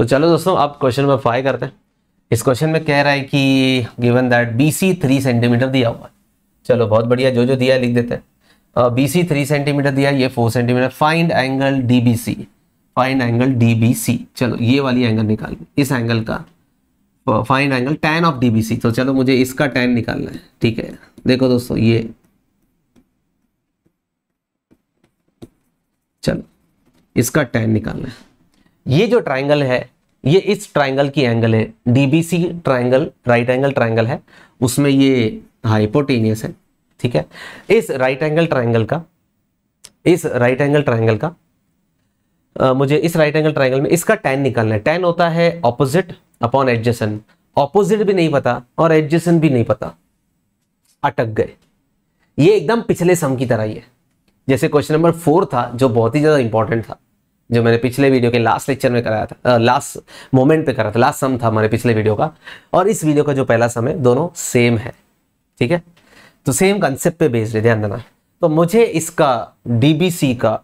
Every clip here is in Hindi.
तो चलो दोस्तों अब क्वेश्चन नंबर फाइव करते हैं इस क्वेश्चन में कह रहा है कि given that B C three centimetre दिया हुआ है चलो बहुत बढ़िया जो जो दिया है लिख देते हैं बी सी थ्री सेंटीमीटर दिया ये four centimetre find angle D B C find angle D B C चलो ये वाली एंगल निकाल इस एंगल का find angle tan of D B C तो चलो मुझे इसका टेन निकालना है ठीक है देखो दोस्तों ये चलो इसका टेन निकालना है ये जो ट्राइंगल है ये इस ट्राइंगल की एंगल है DBC triangle right angle triangle है उसमें ये हाइपोटेनियस है ठीक है इस राइट एंगल ट्राइंगल का इस राइट एंगल ट्राइंगल का आ, मुझे इस राइट एंगल ट्राइंगल में इसका टेन निकालना है टेन होता है ऑपोजिट अपॉन एडजेसन ऑपोजिट भी नहीं पता और एडजेसन भी नहीं पता अटक गए ये एकदम पिछले सम की तरह ही है जैसे क्वेश्चन नंबर फोर था जो बहुत ही ज्यादा इंपॉर्टेंट था जो मैंने पिछले वीडियो के लास्ट लेक्चर में कराया था लास्ट मोमेंट पे करा था लास्ट सम था हमारे पिछले वीडियो का और इस वीडियो का जो पहला सम है दोनों सेम है ठीक है तो सेम कंसेप्ट पे बेस्ड है ध्यान देना तो मुझे इसका डीबीसी का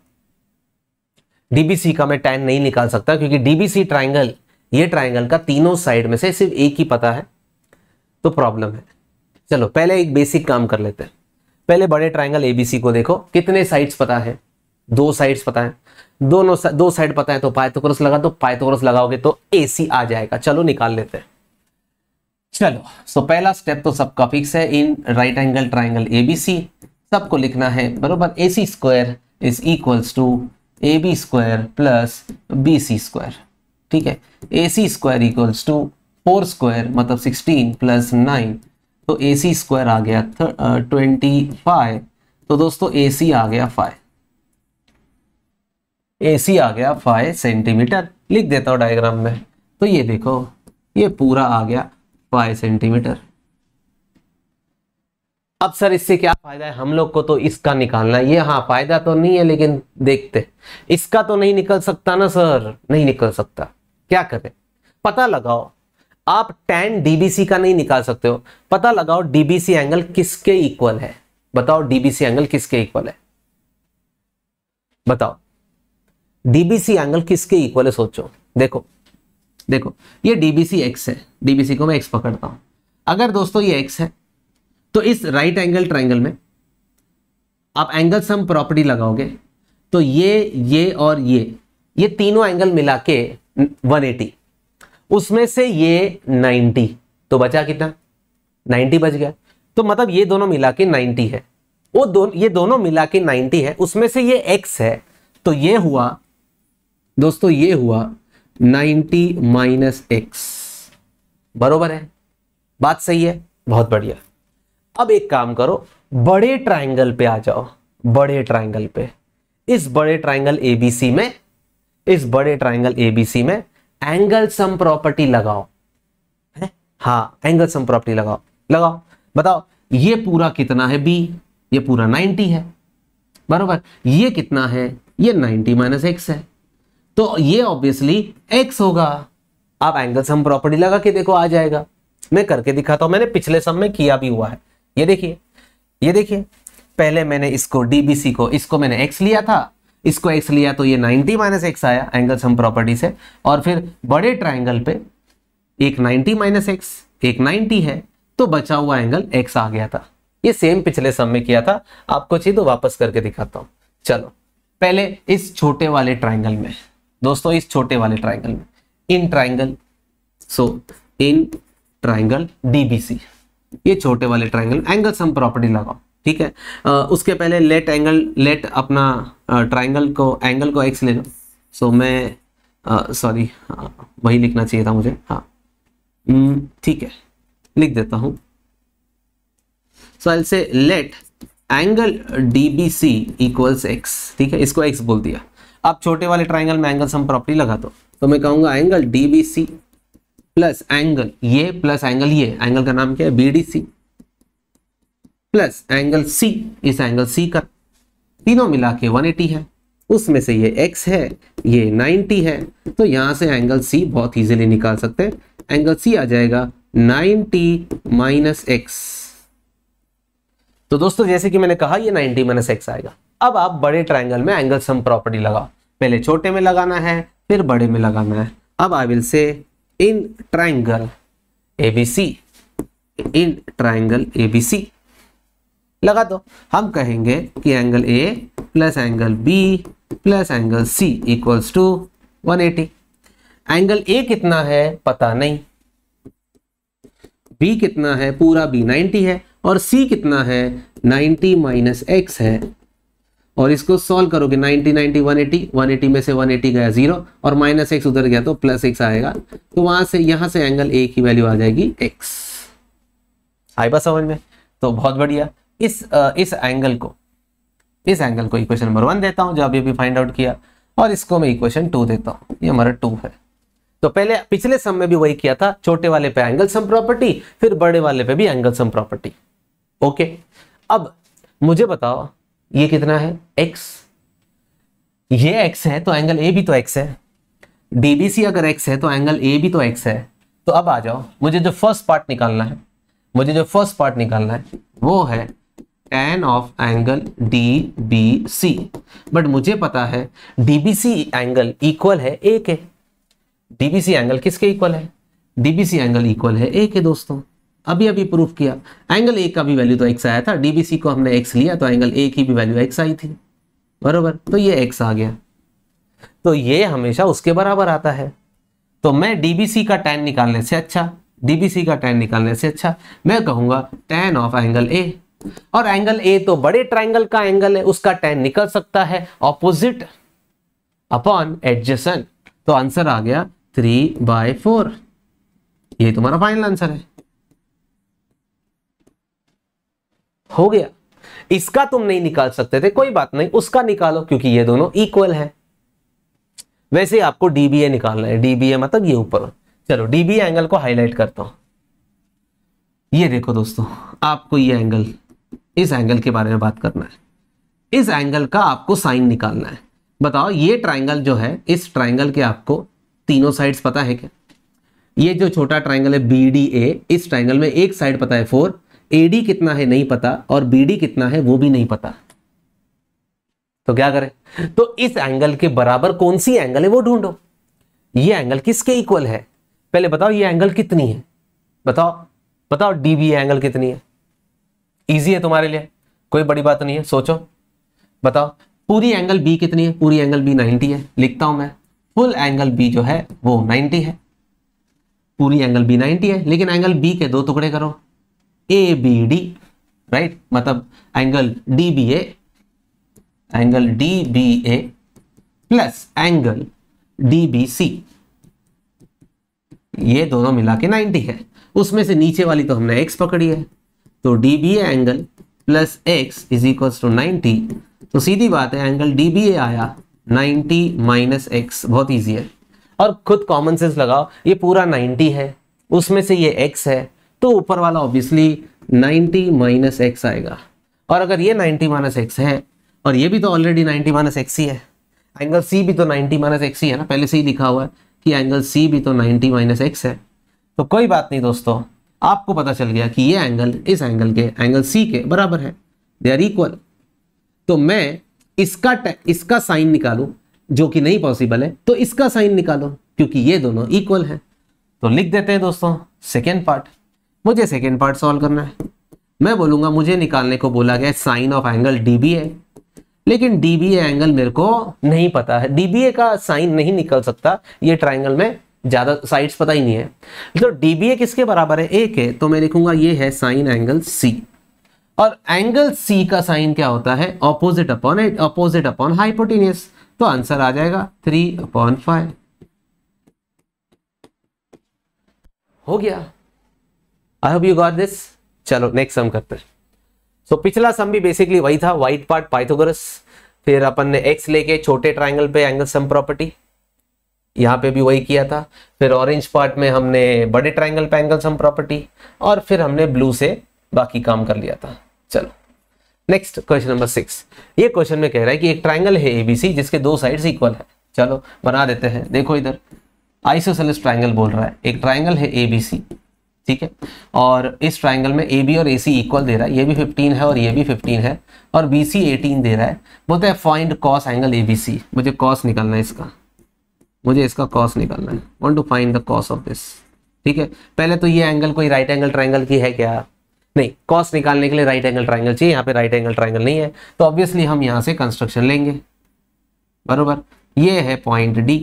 डीबीसी का मैं टैन नहीं निकाल सकता क्योंकि डीबीसी ट्राइंगल ये ट्राइंगल का तीनों साइड में से सिर्फ एक ही पता है तो प्रॉब्लम है चलो पहले एक बेसिक काम कर लेते हैं पहले बड़े ट्राइंगल एबीसी को देखो कितने साइड्स पता है दो साइड्स पता है दोनों दो साइड पता है तो पाइथागोरस तो लगा दो तो लगाओगे तो एसी आ जाएगा चलो निकाल लेते हैं चलो सो पहला स्टेप तो सबका फिक्स है in right angle triangle ABC सबको लिखना है बरोबर A C square is equals to A B square plus B C square ठीक है A C square equals to four square मतलब सिक्सटीन प्लस नाइन तो ए सी स्क्वायर आ गया ट्वेंटी फाइव तो दोस्तों ए सी आ गया फाइव ए सी आ गया फाइव सेंटीमीटर लिख देता हूँ डायग्राम में तो ये देखो ये पूरा आ गया फाइव सेंटीमीटर अब सर इससे क्या फायदा है हम लोग को तो इसका निकालना है ये हाँ फायदा तो नहीं है लेकिन देखते इसका तो नहीं निकल सकता ना सर नहीं निकल सकता क्या करें पता लगाओ आप टेन डीबीसी का नहीं निकाल सकते हो पता लगाओ डीबीसी एंगल किसके इक्वल है बताओ डीबीसी एंगल किसके इक्वल है बताओ डीबीसी एंगल किसके इक्वल है सोचो देखो देखो ये डीबीसी एक्स है डीबीसी को मैं एक्स पकड़ता हूं अगर दोस्तों ये एक्स है तो इस राइट एंगल ट्राइंगल में आप एंगल सम प्रॉपर्टी लगाओगे तो ये ये और ये ये तीनों एंगल मिला के 180 उसमें से ये 90 तो बचा कितना 90 बच गया तो मतलब ये दोनों मिला के 90 है वो दो ये दोनों मिला के 90 है उसमें से ये x है तो ये हुआ दोस्तों ये हुआ 90 माइनस एक्स बरोबर है बात सही है बहुत बढ़िया अब एक काम करो बड़े ट्राइंगल पे आ जाओ बड़े ट्राइंगल पे इस बड़े ट्राइंगल एबीसी में इस बड़े ट्राइंगल एबीसी में एंगल सम प्रॉपर्टी लगाओ है हाँ एंगल सम प्रॉपर्टी लगाओ लगाओ बताओ ये पूरा कितना है बी ये पूरा 90 है बरोबर ये कितना है ये 90 माइनस एक्स है तो ये ऑब्वियसली एक्स होगा आप एंगल सम प्रॉपर्टी लगा के देखो आ जाएगा मैं करके दिखाता हूं मैंने पिछले सम में किया भी हुआ है ये देखिए ये देखिए पहले मैंने इसको डीबीसी को इसको मैंने एक्स लिया था इसको एक्स लिया तो ये 90 माइनस एक्स आया एंगल सम प्रॉपर्टी से और फिर बड़े ट्राइंगल पे एक 90 माइनस एक्स एक 90 है तो बचा हुआ एंगल एक्स आ गया था ये सेम पिछले सम में किया था आपको चाहिए तो वापस करके दिखाता हूं चलो पहले इस छोटे वाले ट्राइंगल में दोस्तों इस छोटे वाले ट्राइंगल में in triangle so in triangle DBC ये छोटे वाले ट्राइंगल एंगल सम प्रॉपर्टी लगाओ ठीक है आ, उसके पहले लेट एंगल लेट अपना ट्राइंगल को एंगल को एक्स ले लो सो मैं सॉरी वही लिखना चाहिए था मुझे हाँ ठीक है लिख देता हूँ सो एल से let angle D B C equals X ठीक है इसको एक्स बोल दिया आप छोटे वाले ट्राइंगल में एंगल सम प्रॉपर्टी लगा दो तो मैं कहूंगा angle D B C plus angle ये प्लस एंगल ये एंगल का नाम क्या है B D C plus angle C इस एंगल सी का तीनों मिला के वन एटी है उसमें से ये x है ये 90 है तो यहां से एंगल c बहुत इजीली निकाल सकते हैं एंगल c आ जाएगा 90 माइनस एक्स तो दोस्तों जैसे कि मैंने कहा ये 90 माइनस एक्स आएगा अब आप बड़े ट्राइंगल में एंगल सम प्रॉपर्टी लगाओ पहले छोटे में लगाना है फिर बड़े में लगाना है अब I will say in triangle A B C in triangle A B C लगा दो हम कहेंगे कि angle A plus angle B plus angle C equals to 180 angle A कितना है पता नहीं बी कितना है पूरा बी 90 है और सी कितना है 90 माइनस एक्स है और इसको सॉल्व करोगे 90 90 180 180 में से 180 गया जीरो और माइनस एक्स उधर गया तो प्लस एक्स आएगा तो वहां से यहां से एंगल ए की वैल्यू आ जाएगी एक्स आई बात समझ में तो बहुत बढ़िया इस इस एंगल को इस एंगल को इक्वेशन नंबर वन देता हूं जो अभी अभी फाइंड आउट किया और इसको मैं इक्वेशन टू देता हूं ये हमारा टू है तो पहले पिछले सम में भी वही किया था छोटे वाले पे एंगल सम प्रॉपर्टी फिर बड़े वाले पे भी एंगल सम प्रॉपर्टी ओके अब मुझे बताओ ये कितना है एक्स ये एक्स है तो एंगल ए भी तो एक्स है सी अगर एक्स है तो एंगल ए भी तो एक्स है तो अब आ जाओ मुझे जो फर्स्ट पार्ट निकालना है मुझे जो फर्स्ट पार्ट निकालना है वो है tan of angle D B C but मुझे पता है सी एंगल इक्वल है ए के सी एंगल किसके इक्वल है सी एंगल इक्वल है ए के दोस्तों अभी अभी प्रूफ किया एंगल ए का भी वैल्यू तो एक्स आया था डीबीसी को हमने एक्स लिया तो एंगल ए की भी वैल्यू एक्स आई थी बरोबर तो ये एक्स आ गया तो ये हमेशा उसके बराबर आता है तो मैं डीबीसी का टैन निकालने से अच्छा डीबीसी का टैन निकालने से अच्छा मैं कहूंगा टैन ऑफ एंगल ए और एंगल ए तो बड़े ट्राइंगल का एंगल है उसका टैन निकल सकता है ऑपोजिट अपॉन एडजेसन तो आंसर आ गया थ्री बाय फोर ये तुम्हारा फाइनल आंसर है हो गया इसका तुम नहीं निकाल सकते थे कोई बात नहीं उसका निकालो क्योंकि ये दोनों इक्वल है वैसे आपको डीबीए निकालना है डीबीए मतलब ये ऊपर चलो डीबी एंगल को हाईलाइट करता हूं ये देखो दोस्तों आपको ये एंगल इस एंगल के बारे में बात करना है इस एंगल का आपको साइन निकालना है बताओ ये ट्राइंगल जो है इस ट्राइंगल के आपको तीनों साइड्स पता है क्या ये जो छोटा ट्राइंगल है बी डी ए इस ट्राइंगल में एक साइड पता है फोर एडी कितना है नहीं पता और डी कितना है वो भी नहीं पता तो क्या करें तो इस एंगल के बराबर कौन सी एंगल है वो ढूंढो ये एंगल किसके इक्वल है पहले बताओ ये एंगल कितनी है बताओ बताओ डी बी एंगल कितनी है ईजी है तुम्हारे लिए कोई बड़ी बात नहीं है सोचो बताओ पूरी एंगल बी कितनी है पूरी एंगल बी 90 है लिखता हूं मैं फुल एंगल बी जो है वो 90 है पूरी एंगल बी 90 है लेकिन एंगल बी के दो टुकड़े करो ए बी डी राइट मतलब angle D B A angle D B A plus angle D B C ये दोनों मिला के नाइनटी है उसमें से नीचे वाली तो हमने एक्स पकड़ी है तो D B angle plus X is equal to ninety तो सीधी बात है एंगल डी बी ए आया नाइन्टी माइनस एक्स बहुत ईजी है और खुद कॉमन सेंस लगाओ ये पूरा नाइनटी है उसमें से ये एक्स है तो ऊपर वाला ऑब्वियसली 90 माइनस एक्स आएगा और अगर ये 90 माइनस एक्स है और ये भी तो ऑलरेडी 90 माइनस एक्स ही है एंगल सी भी तो 90 माइनस एक्स ही है ना पहले से ही लिखा हुआ है कि एंगल सी भी तो 90 माइनस एक्स है तो कोई बात नहीं दोस्तों आपको पता चल गया कि ये एंगल इस एंगल के एंगल सी के बराबर है दे आर इक्वल तो मैं इसका इसका साइन निकालू जो कि नहीं पॉसिबल है तो इसका साइन निकालो क्योंकि ये दोनों इक्वल हैं तो लिख देते हैं दोस्तों सेकेंड पार्ट मुझे सेकेंड पार्ट सॉल्व करना है मैं बोलूंगा मुझे निकालने को बोला गया साइन ऑफ एंगल डीबीए लेकिन डी एंगल मेरे को नहीं पता है डी का साइन नहीं निकल सकता ये ट्राइंगल में ज्यादा साइड्स पता ही नहीं है तो डीबीए किसके बराबर है एक है तो मैं लिखूंगा ये है साइन एंगल सी और एंगल सी का साइन क्या होता है ऑपोजिट अपॉन एट ऑपोजिट अपॉन हाइपोटीनियस तो आंसर आ जाएगा थ्री अपॉन फाइव हो गया I hope you got this चलो नेक्स्ट सम करते हैं सो so, पिछला सम भी बेसिकली वही था वाइट पार्ट पाइथोगरस फिर अपन ने एक्स लेके छोटे ट्राइंगल पे एंगल सम प्रॉपर्टी यहाँ पे भी वही किया था फिर ऑरेंज पार्ट में हमने बड़े ट्राइंगल पे एंगल सम प्रॉपर्टी और फिर हमने ब्लू से बाकी काम कर लिया था चलो नेक्स्ट क्वेश्चन नंबर सिक्स ये क्वेश्चन में कह रहा है कि एक ट्राइंगल है एबीसी जिसके दो साइड इक्वल है चलो बना देते हैं देखो इधर आइसोसेलिस ट्राइंगल बोल रहा है एक ट्राइंगल है एबीसी ठीक है और इस ट्राइंगल में ए बी और ए सी इक्वल दे रहा है ये भी 15 है और ये भी 15 है और बी सी एटीन दे रहा है बोलते हैं find cos angle A B C मुझे कॉस निकालना है इसका मुझे इसका कॉस निकालना है want to find the cos of this ठीक है पहले तो ये एंगल कोई राइट एंगल ट्राइंगल की है क्या नहीं कॉस निकालने के लिए राइट एंगल ट्राइंगल चाहिए यहाँ पे राइट एंगल ट्राइंगल नहीं है तो ऑब्वियसली हम यहाँ से कंस्ट्रक्शन लेंगे बरोबर ये है पॉइंट डी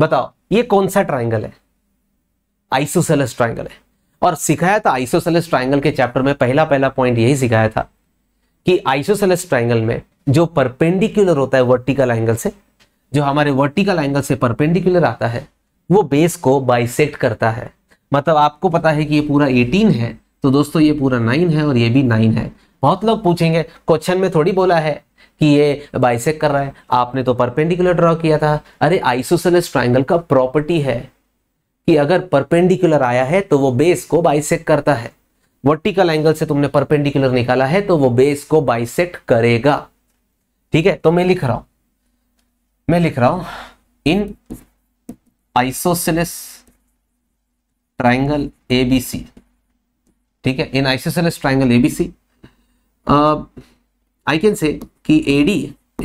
बताओ ये कौन सा ट्राइंगल है आइसोसेलस ट्राइंगल है और सिखाया था आइसोसेलस ट्राइंगल के चैप्टर में पहला पहला पॉइंट यही सिखाया था कि आइसोसेलस ट्राइंगल में जो परपेंडिकुलर होता है वर्टिकल एंगल से जो हमारे वर्टिकल एंगल से परपेंडिकुलर आता है वो बेस को बाइसेक्ट करता है मतलब आपको पता है कि ये पूरा 18 है तो दोस्तों ये पूरा 9 है और ये भी 9 है बहुत लोग पूछेंगे क्वेश्चन में थोड़ी बोला है कि ये बाइसेक कर रहा है आपने तो परपेंडिकुलर ड्रॉ किया था अरे आइसोसेलस ट्राइंगल का प्रॉपर्टी है कि अगर परपेंडिकुलर आया है तो वो बेस को बाइसेक करता है वर्टिकल एंगल से तुमने परपेंडिकुलर निकाला है तो वो बेस को बाइसेक करेगा ठीक है तो मैं लिख रहा हूं मैं लिख रहा हूं इन आइसोसेलेस ट्राइंगल एबीसी ठीक है in isosceles triangle ABC I can say कि AD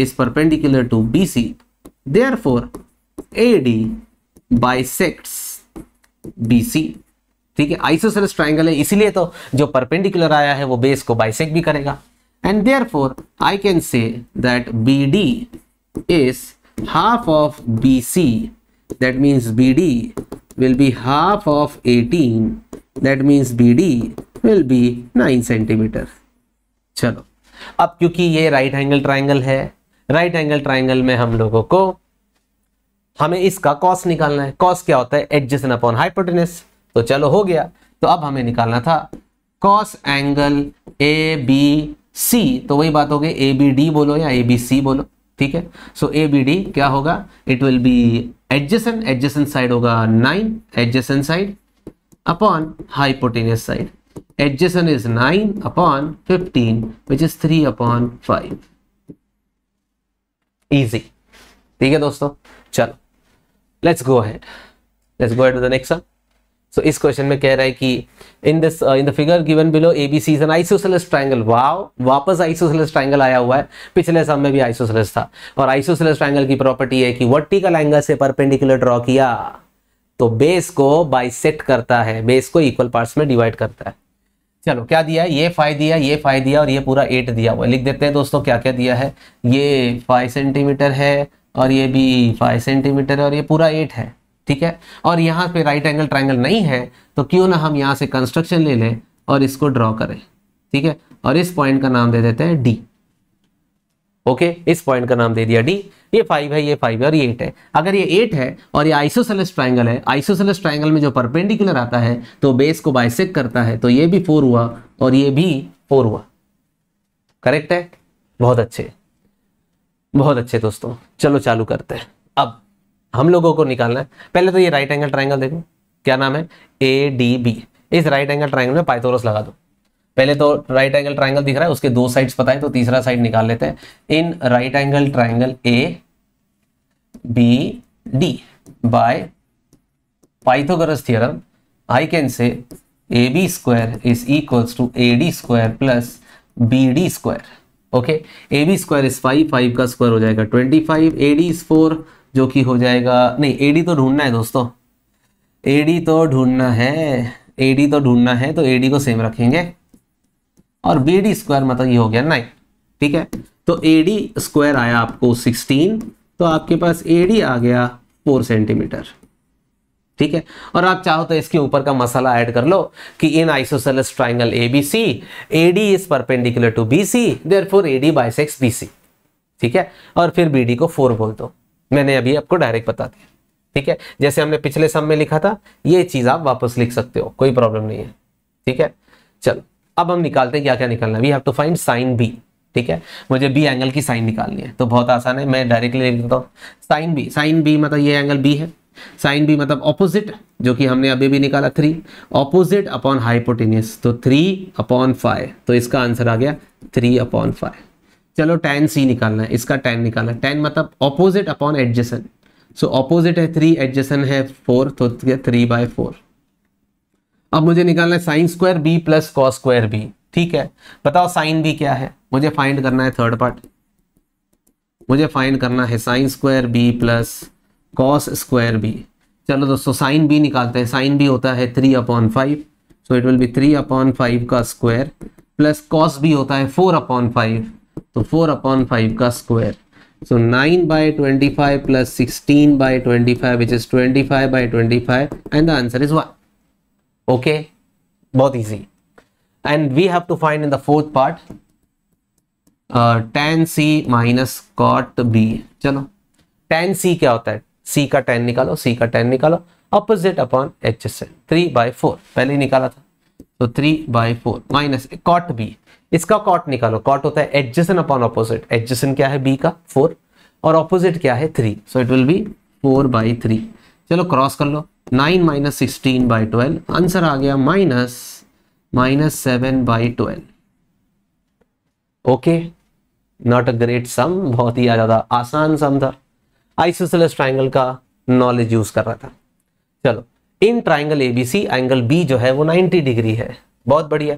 is perpendicular to BC therefore AD bisects BC ठीक है आइसोसेलस ट्राइंगल है इसीलिए तो जो परपेंडिकुलर आया है वो बेस को बाइसेक भी करेगा and therefore I can say that B D is half of B C that means B D will be half of eighteen that means B D will be nine centimetre चलो अब क्योंकि ये राइट एंगल ट्राइंगल है राइट एंगल ट्राइंगल में हम लोगों को हमें इसका कॉस निकालना है कॉस क्या होता है एडजेसन अपॉन हाइपोटेनस तो चलो हो गया तो अब हमें निकालना था cos angle A B C तो वही बात हो गई ए बी डी बोलो या ए बी सी बोलो ठीक है सो ए बी डी क्या होगा it will be adjacent adjacent side होगा nine adjacent side upon hypotenuse side adjacent is nine upon fifteen which is three upon five easy ठीक है दोस्तों चलो let's go ahead let's go ahead to the next one so इस क्वेश्चन में कह रहा है कि in this in the figure given below A B C is an isosceles triangle wow वापस आइसोसेलस ट्राइंगल आया हुआ है पिछले सम में भी आइसोसेलस था और आइसोसेलस ट्राइंगल की प्रॉपर्टी है कि वर्टिकल एंगल से परपेंडिकुलर ड्रॉ किया तो बेस को बाइसेक्ट करता है बेस को इक्वल पार्ट्स में डिवाइड करता है चलो क्या दिया ये फाइव दिया ये फाइव दिया और ये पूरा एट दिया हुआ लिख देते हैं दोस्तों क्या क्या दिया है ये फाइव सेंटीमीटर है और ये भी फाइव सेंटीमीटर है और ये पूरा एट है ठीक है और यहाँ पे राइट एंगल ट्राइंगल नहीं है तो क्यों ना हम यहाँ से कंस्ट्रक्शन ले लें और इसको ड्रॉ करें ठीक है और इस पॉइंट का नाम दे देते हैं डी ओके okay, इस पॉइंट का नाम दे दिया डी ये फाइव है ये फाइव है और ये एट है अगर ये एट है और ये आइसोसेलस ट्राइंगल है आइसोसेलस ट्राइंगल में जो परपेंडिकुलर आता है तो बेस को बाइसेक करता है तो ये भी फोर हुआ और ये भी फोर हुआ करेक्ट है बहुत अच्छे बहुत अच्छे दोस्तों चलो चालू करते हैं अब हम लोगों को निकालना है पहले तो ये राइट एंगल ट्राइंगल देखो क्या नाम है ए डी बी इस राइट एंगल ट्राइंगल में पाइथोरस लगा दो पहले तो राइट एंगल ट्राइंगल दिख रहा है उसके दो साइड्स पता है तो तीसरा साइड निकाल लेते हैं in right angle triangle A B D by Pythagoras theorem I can say A B square is equals to A D square plus B D square okay A B square is five five का स्क्वायर हो जाएगा twenty five A D is four जो कि हो जाएगा नहीं ए डी तो ढूंढना है दोस्तों ए डी तो ढूंढना है ए डी तो ढूंढना है तो ए डी को सेम रखेंगे और बी डी स्क्वायर मतलब ये हो गया नाइन ठीक है तो ए डी स्क्वायर आया आपको सिक्सटीन तो आपके पास ए डी आ गया फोर सेंटीमीटर ठीक है और आप चाहो तो इसके ऊपर का मसाला ऐड कर लो कि in isosceles triangle A B C A D is perpendicular to B C therefore A D bisects B C ठीक है और फिर बी डी को फोर बोल दो मैंने अभी आपको डायरेक्ट बता दिया ठीक है जैसे हमने पिछले सम में लिखा था ये चीज आप वापस लिख सकते हो कोई प्रॉब्लम नहीं है ठीक है चलो अब हम निकालते हैं क्या क्या निकालना we have to find sine B ठीक है मुझे बी एंगल की साइन निकालनी है तो बहुत आसान है मैं डायरेक्टली लिख देता हूँ साइन बी साइन बी मतलब ये एंगल बी है साइन बी मतलब ऑपोजिट जो कि हमने अभी भी निकाला थ्री ऑपोजिट अपॉन हाइपोटेनियस तो थ्री अपॉन फाइव तो इसका आंसर आ गया थ्री अपॉन फाइव चलो टेन सी निकालना है इसका टेन निकालना टेन मतलब opposite upon adjacent so opposite है थ्री एडजेसन है फोर तो थ्री बाय फोर अब मुझे निकालना है sign square B plus cos square B ठीक है बताओ साइन बी क्या है मुझे फाइंड करना है थर्ड पार्ट मुझे फाइंड करना है sign square B plus cos square B चलो दोस्तों साइन बी निकालते हैं साइन बी होता है three upon five so it will be three upon five का स्क्वायर प्लस कॉस बी होता है फोर अपॉन फाइव तो फोर अपॉन फाइव का square so nine by twenty five plus sixteen by twenty five which is twenty five by twenty five and the answer is one okay बहुत easy and we have to find in the fourth part tan C minus cot B चलो टेन सी क्या होता है सी का टेन निकालो सी का टेन निकालो अपोजिट अपॉन एच से थ्री बाई फोर पहले ही निकाला था तो three by four minus cot B इसका कॉट निकालो कॉट होता है एडजसन अपॉन अपोजिट एडजसन क्या है बी का फोर और अपोजिट क्या है three so it will be four by three चलो क्रॉस कर लो nine minus sixteen by twelve answer आ गया minus minus seven by twelve okay not a great sum बहुत ही ज्यादा आसान सम था आइसोसेलस ट्राइंगल का नॉलेज यूज कर रहा था चलो in triangle ABC angle B जो है वो 90 डिग्री है बहुत बढ़िया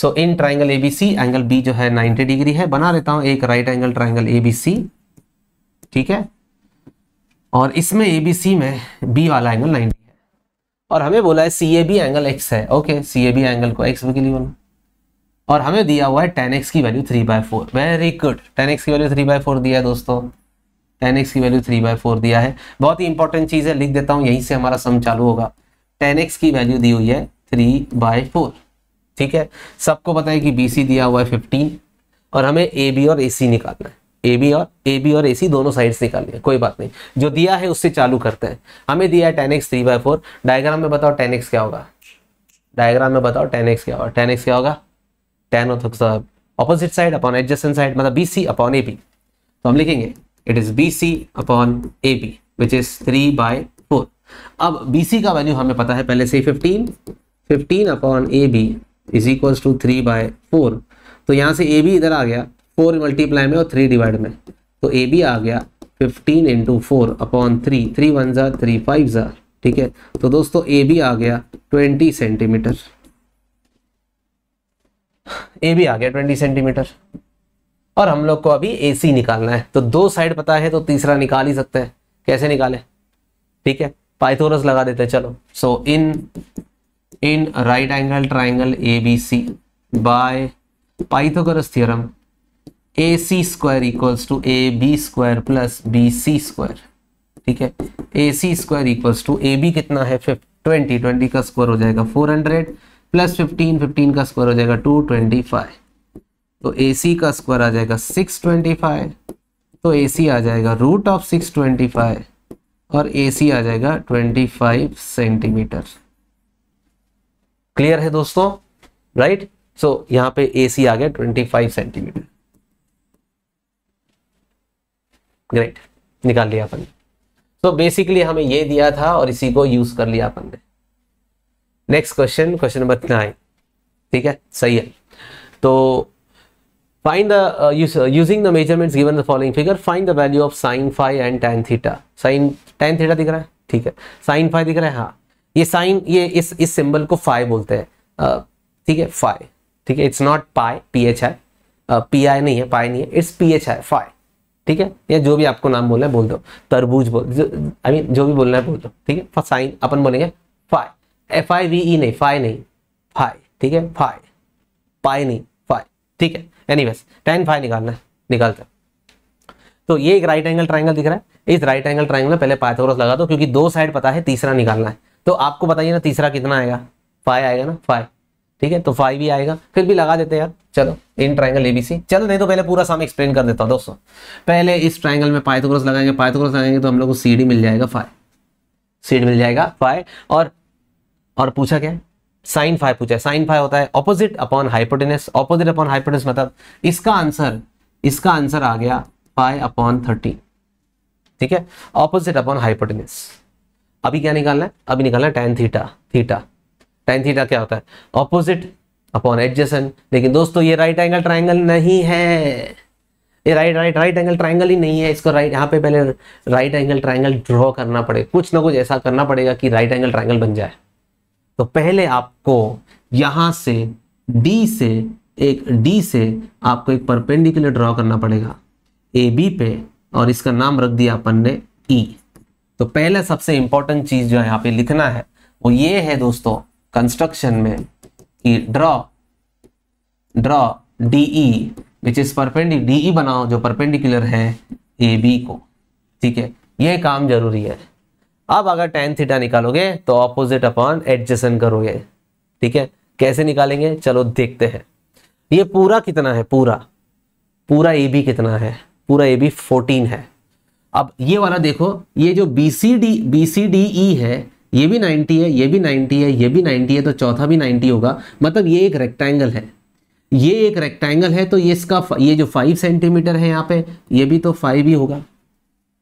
so in triangle ABC angle B जो है 90 डिग्री है बना लेता हूं एक राइट एंगल ट्राइंगल एबीसी ठीक है और इसमें एबीसी में बी वाला एंगल 90 है और हमें बोला है C A B angle X है okay C A B angle को एक्स के लिए बोला और हमें दिया हुआ है टेन एक्स की value three by four very good tan X की वैल्यू थ्री बाय फोर दिया है दोस्तों टेन एक्स की वैल्यू थ्री बाय फोर दिया है बहुत ही इंपॉर्टेंट चीज़ है लिख देता हूँ यहीं से हमारा सम चालू होगा टेन एक्स की वैल्यू दी हुई है थ्री बाय फोर ठीक है सबको पता है कि बी सी दिया हुआ है फिफ्टीन और हमें ए बी और ए सी निकालना है ए बी और ए बी और ए सी दोनों साइड से निकालनी है कोई बात नहीं जो दिया है उससे चालू करते हैं हमें दिया है tan X three by four diagram में बताओ टेन एक्स क्या होगा डायग्राम में बताओ टेन एक्स क्या होगा टेन एक्स क्या होगा tan of opposite side upon adjacent side मतलब B C upon A B तो हम लिखेंगे it is B C upon A B which is three by four अब बी सी का वैल्यू हमें पता है पहले से fifteen fifteen upon A B is equal to three by four तो यहाँ से ए बी इधर आ गया फोर मल्टीप्लाई में और थ्री डिवाइड में तो ए बी आ गया fifteen into four upon three three one जार थ्री फाइव जार ठीक है तो दोस्तों ए बी आ गया ट्वेंटी सेंटीमीटर ए बी आ गया ट्वेंटी सेंटीमीटर और हम लोग को अभी ए सी निकालना है तो दो साइड पता है तो तीसरा निकाल ही सकते हैं कैसे निकाले ठीक है पाइथोरस लगा देते हैं चलो so in in right angle triangle A B C by Pythagoras theorem A C square equals to A B square plus B C square ठीक है A C square equals to A B कितना है ट्वेंटी ट्वेंटी का स्क्वायर हो जाएगा four hundred plus fifteen fifteen का स्क्वायर हो जाएगा टू ट्वेंटी फाइव तो ए सी का स्क्वायर आ जाएगा सिक्स ट्वेंटी फाइव तो ए सी आ जाएगा root of six twenty five और ए सी आ जाएगा ट्वेंटी फाइव सेंटीमीटर क्लियर है दोस्तों राइट right? सो so, यहां पे ए सी आ गया ट्वेंटी फाइव सेंटीमीटर ग्रेट निकाल लिया अपन सो बेसिकली हमें ये दिया था और इसी को यूज कर लिया अपन ने next question question number nine ठीक है सही है तो Find the uh, use, uh, using the measurements given the following figure, find the value of sin phi and tan theta. Sin tan theta dikh रहा है theek hai sin phi dikh raha hai ha ये sin ये इस इस सिंबल को phi बोलते हैं ठीक है phi ठीक है it's not pi P H I P I नहीं है पाई नहीं है it's P H I phi ठीक है या जो भी आपको नाम बोलना है बोल दो तरबूज बोल आई मीन I mean, जो भी बोलना है बोल दो ठीक है साइन अपन बोलेंगे phi F I V E नहीं फाई नहीं फाई ठीक है फाई पाई नहीं फाई ठीक है एनी वेज टेन फाइव निकालना है निकालते हैं तो ये एक राइट एंगल ट्राइंगल दिख रहा है इस राइट एंगल ट्राइंगल में पहले पाइथागोरस लगा दो क्योंकि दो साइड पता है तीसरा निकालना है तो आपको बताइए ना तीसरा कितना आएगा फाइव आएगा ना फाइव ठीक है तो फाइव ही आएगा फिर भी लगा देते हैं यार चलो इन ट्राइंगल एबीसी चलो नहीं तो पहले पूरा साम एक्सप्लेन कर देता हूँ दोस्तों पहले इस ट्राइंगल में पाइथागोरस लगाएंगे पाइथागोरस लगाएंगे तो हम लोग को सीडी मिल जाएगा फाइव सीड मिल जाएगा फाइव और और पूछा क्या साइन फाइव पूछा है साइन फाइव होता है opposite upon hypotenuse opposite upon hypotenuse मतलब इसका आंसर इसका आंसर आ गया फाइव अपॉन थर्टी ठीक है ऑपोजिट अपॉन हाइपोटेनस अभी क्या निकालना है अभी निकालना है tan theta theta tan theta क्या होता है ऑपोजिट अपॉन एडजेसन लेकिन दोस्तों ये राइट एंगल ट्राइंगल नहीं है ये right right right angle triangle ही नहीं है इसको राइट यहाँ पे पहले राइट एंगल ट्राइंगल ड्रॉ करना पड़ेगा कुछ ना कुछ ऐसा करना पड़ेगा कि राइट एंगल ट्राइंगल बन जाए तो पहले आपको यहां से डी से एक डी से आपको एक परपेंडिकुलर ड्रॉ करना पड़ेगा ए बी पे और इसका नाम रख दिया अपन ने ई e। तो पहला सबसे इंपॉर्टेंट चीज जो यहाँ पे लिखना है वो ये है दोस्तों कंस्ट्रक्शन में कि draw draw D E which is perpendicular D E बनाओ जो परपेंडिकुलर है ए बी को ठीक है यह काम जरूरी है अब अगर टेन थीटा निकालोगे तो ऑपोजिट अपॉन एडजस्टन करोगे ठीक है कैसे निकालेंगे चलो देखते हैं ये पूरा कितना है पूरा पूरा ए बी कितना है पूरा ए बी फोर्टीन है अब ये वाला देखो ये जो B C D B C D E है ये भी 90 है ये भी 90 है ये भी 90 है तो चौथा भी 90 होगा मतलब ये एक रेक्टेंगल है ये एक रेक्टेंगल है तो ये इसका ये जो 5 सेंटीमीटर है यहाँ पे ये भी तो 5 ही होगा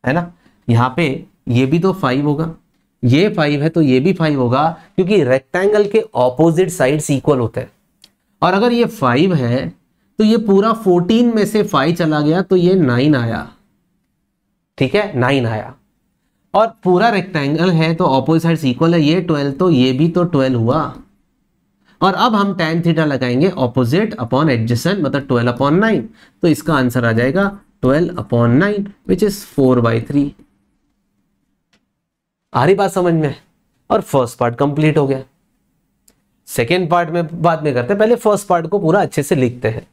है ना यहाँ पे ये भी तो फाइव होगा ये फाइव है तो ये भी फाइव होगा क्योंकि रेक्टेंगल के ऑपोजिट साइड्स इक्वल होते हैं और अगर ये फाइव है तो ये पूरा फोर्टीन में से फाइव चला गया तो ये नाइन आया ठीक है नाइन आया और पूरा रेक्टेंगल है तो ऑपोजिट साइड इक्वल है ये ट्वेल्व तो ये भी तो ट्वेल्व हुआ और अब हम टेन थीटा लगाएंगे ऑपोजिट अपॉन एडजस्टेंट मतलब ट्वेल्व अपॉन नाइन तो इसका आंसर आ जाएगा twelve upon nine which is four by three आ रही बात समझ में और फर्स्ट पार्ट कंप्लीट हो गया सेकेंड पार्ट में बाद में करते हैं पहले फर्स्ट पार्ट को पूरा अच्छे से लिखते हैं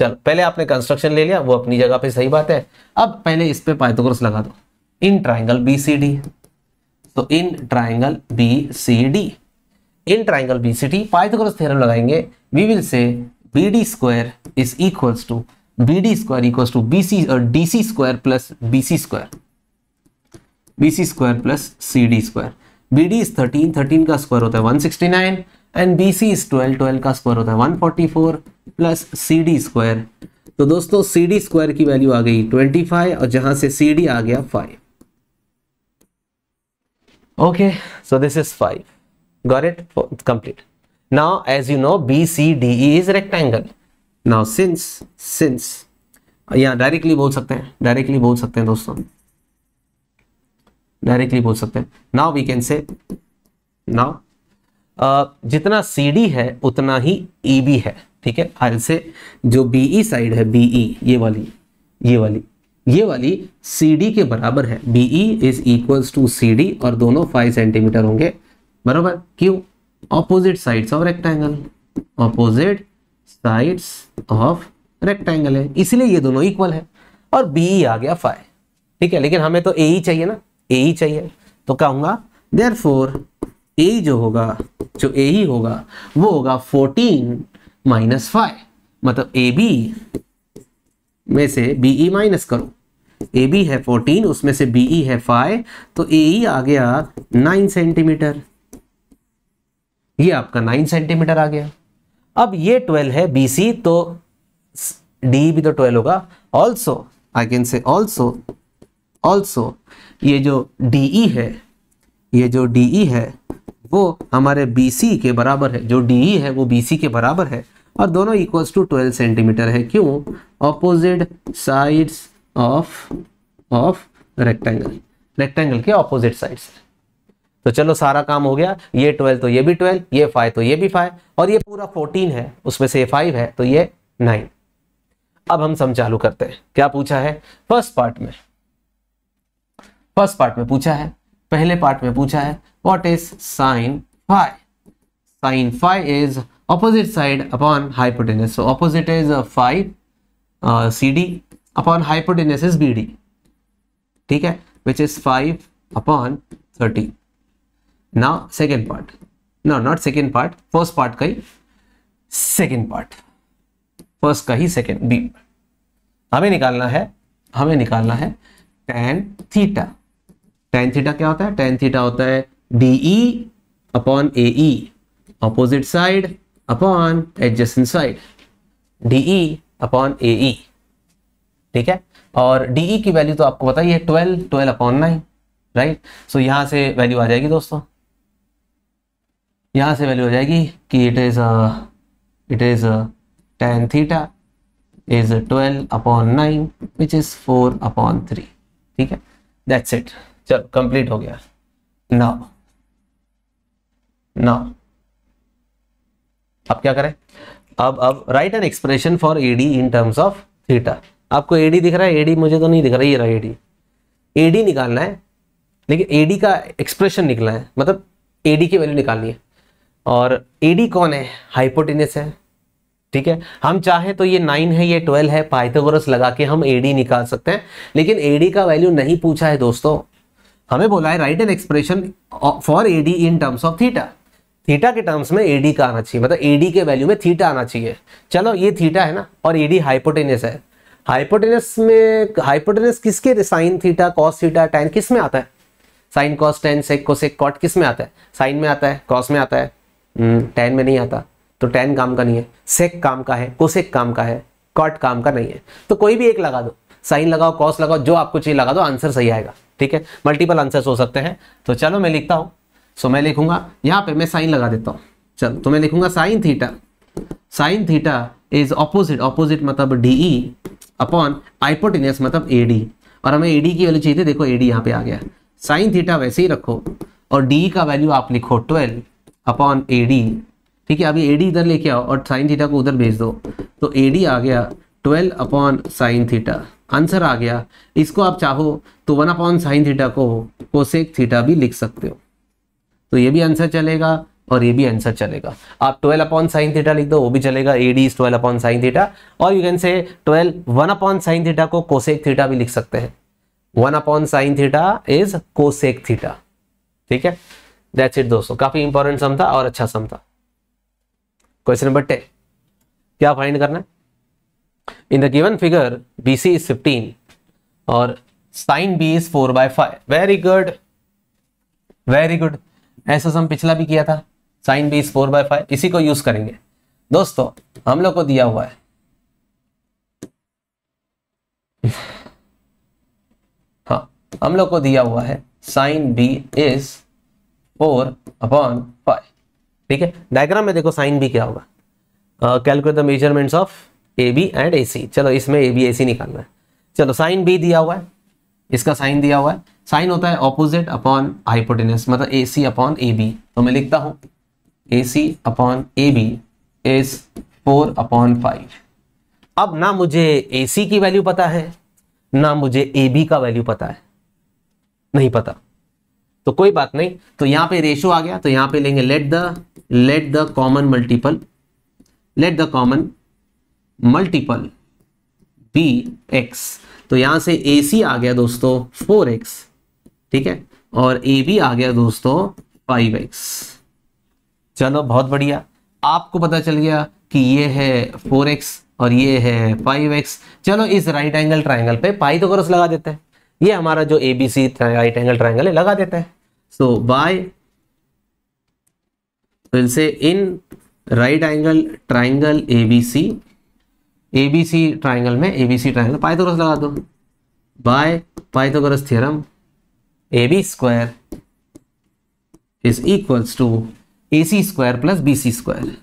चलो पहले आपने कंस्ट्रक्शन ले लिया वो अपनी जगह पे सही बात है अब पहले इस पे पाइथागोरस लगा दो in triangle B C D तो in triangle B C D in triangle B C D Pythagoras theorem लगाएंगे we will say B D square is equals to B D square equals to B C D C square plus B C square B C square plus C D square B D is thirteen thirteen का स्क्वायर होता है one sixty nine and B C is twelve twelve का स्क्वायर होता है one forty four plus C D square तो दोस्तों सी डी स्क्वायर की वैल्यू आ गई ट्वेंटी फाइव और जहां से सी डी आ गया five okay so this is five got it complete now as now as you know bcde is rectangle now since since या डायरेक्टली बोल सकते हैं डायरेक्टली बोल सकते हैं दोस्तों डायरेक्टली बोल सकते हैं now we can say now जितना सी डी है उतना ही ई e बी है ठीक है आई से जो बीई साइड e है बीई e, ये वाली ये वाली ये वाली सी डी के बराबर है B E is equals to C D और दोनों फाइव सेंटीमीटर होंगे बराबर क्यों opposite sides of rectangle opposite sides of rectangle है इसीलिए ये दोनों इक्वल है और बीई आ गया फाइव ठीक है लेकिन हमें तो ए ही चाहिए ना ए ही चाहिए तो क्या होगा देर फोर ए जो होगा जो ए ही होगा वो होगा फोर्टीन माइनस फाइव मतलब ए बी में से बी ई माइनस करो ए बी है फोर्टीन उसमें से बी ई e है फाइव तो ए ई e आ गया नाइन सेंटीमीटर ये आपका नाइन सेंटीमीटर आ गया अब ये ट्वेल्व है बी सी तो डी e भी तो ट्वेल्व होगा also I can say also also ये जो डी e है ये जो डी e है वो हमारे बी सी के बराबर है जो डी e है वो बी सी के बराबर है और दोनों इक्वल्स टू ट्वेल्व सेंटीमीटर है क्यों opposite sides of of rectangle rectangle के ऑपोजिट साइड्स तो चलो सारा काम हो गया ये ट्वेल्व तो ये भी ट्वेल्व ये फाइव तो ये भी फाइव और ये पूरा फोर्टीन है उसमें से फाइव है तो ये नाइन अब हम सम चालू करते हैं क्या पूछा है फर्स्ट पार्ट में फर्स्ट पार्ट में पूछा है पहले पार्ट में पूछा है what is sine five sine five is opposite side upon hypotenuse opposite is five C D upon hypotenuse is B D ठीक है which is five upon thirty now second part ना not second part first part का ही सेकेंड पार्ट फर्स्ट का ही सेकेंड बी हमें निकालना है हमें निकालना है टेन थीटा टेन थीटा क्या होता है टेन थीटा होता है D E upon A E opposite side upon adjusting side D E upon A E ठीक है और डी ई की वैल्यू तो आपको पता ही है twelve twelve upon nine right so यहां से वैल्यू आ जाएगी दोस्तों यहां से वैल्यू आ जाएगी कि it is it is tan theta is twelve upon nine which is four upon three ठीक है दैट्स इट चल कंप्लीट हो गया ना ना अब क्या करें अब अब write an expression for A D in terms of theta आपको एडी दिख रहा है एडी मुझे तो नहीं दिख रहा ये रहा एडी एडी निकालना है लेकिन एडी का एक्सप्रेशन निकलना है मतलब एडी की वैल्यू निकालनी है और एडी कौन है हाइपोटिनस है ठीक है हम चाहे तो ये नाइन है ये ट्वेल्व है पाइथागोरस लगा के हम एडी निकाल सकते हैं लेकिन एडी का वैल्यू नहीं पूछा है दोस्तों हमें बोला है write an expression for A D in terms of theta theta के टर्म्स में एडी का आना चाहिए मतलब एडी के वैल्यू में थीटा आना चाहिए चलो ये थीटा है ना और एडी हाइपोटेनियस है हाइपोटेनियस में हाइपोटेनियस किसके sine theta cos theta tan किस में आता है sine cos tan sec sec cot किस में आता है साइन में आता है कॉस में आता है टेन hmm, में नहीं आता तो टेन काम का नहीं है सेक काम का है कोसेक काम का है कॉट काम का नहीं है तो कोई भी एक लगा दो साइन लगाओ कॉस लगाओ जो आपको चाहिए लगा दो आंसर सही आएगा ठीक है मल्टीपल आंसर्स हो सकते हैं तो चलो मैं लिखता हूं सो मैं लिखूंगा यहाँ पे मैं साइन लगा देता हूँ चलो तो मैं लिखूंगा sine theta sine theta is opposite opposite मतलब डी ई अपॉन आइपोटिनियस मतलब ए डी और हमें एडी की वैल्यू चाहिए थी देखो एडी यहां यहाँ पे आ गया साइन थीटा वैसे ही रखो और डी का वैल्यू आप लिखो ट्वेल्व अपॉन एडी ठीक है अभी ए डी इधर लेके आओ और साइन थीटा को उधर भेज दो तो ए डी आ गया twelve upon sine theta answer आ गया इसको आप चाहो तो वन अपॉन साइन थीटा को कोसेक थीटा भी लिख सकते हो तो ये भी आंसर चलेगा और ये भी आंसर चलेगा आप 12 अपॉन साइन थीटा लिख दो वो भी चलेगा A D twelve upon sine theta और you can say 12 one upon sine theta को कोसेक थीटा भी लिख सकते हैं one upon sine theta is cosec theta ठीक है दैट्स इट दोस्तों काफी इंपॉर्टेंट सम था और अच्छा सम था क्वेश्चन नंबर टेन क्या फाइंड करना है the given figure B BC is 15 और sine B is four by five very good very good ऐसा तो हम पिछला भी किया था sine B is four by five इसी को यूज करेंगे दोस्तों हम लोग को दिया हुआ है हाँ हम लोग को दिया हुआ है sine B is four upon five ठीक है डायग्राम में देखो साइन बी क्या होगा calculate the measurements of A B and A C चलो इसमें ए बी ए सी निकालना है चलो साइन बी दिया हुआ है इसका साइन दिया हुआ है साइन होता है ऑपोजिट अपॉन हाइपोटेनस मतलब A C upon A B तो मैं लिखता हूं A C upon A B is four upon five अब ना मुझे ए सी की वैल्यू पता है ना मुझे ए बी का वैल्यू पता है नहीं पता तो कोई बात नहीं तो यहां पे रेशो आ गया तो यहां पे लेंगे let the let the common multiple let the common multiple be x तो यहां से ए सी आ गया दोस्तों फोर एक्स ठीक है और ए बी आ गया दोस्तों फाइव एक्स चलो बहुत बढ़िया आपको पता चल गया कि ये है फोर एक्स और ये है फाइव एक्स चलो इस राइट एंगल ट्राइंगल पे पाई तो क्रॉस लगा देते हैं ये हमारा जो A B C right angle triangle है लगा देते हैं so by in right angle triangle A B C A B C triangle में एबीसी ट्राइंगल पाइथागोरस लगा दो by Pythagoras theorem A B square is equals to A C square plus B C square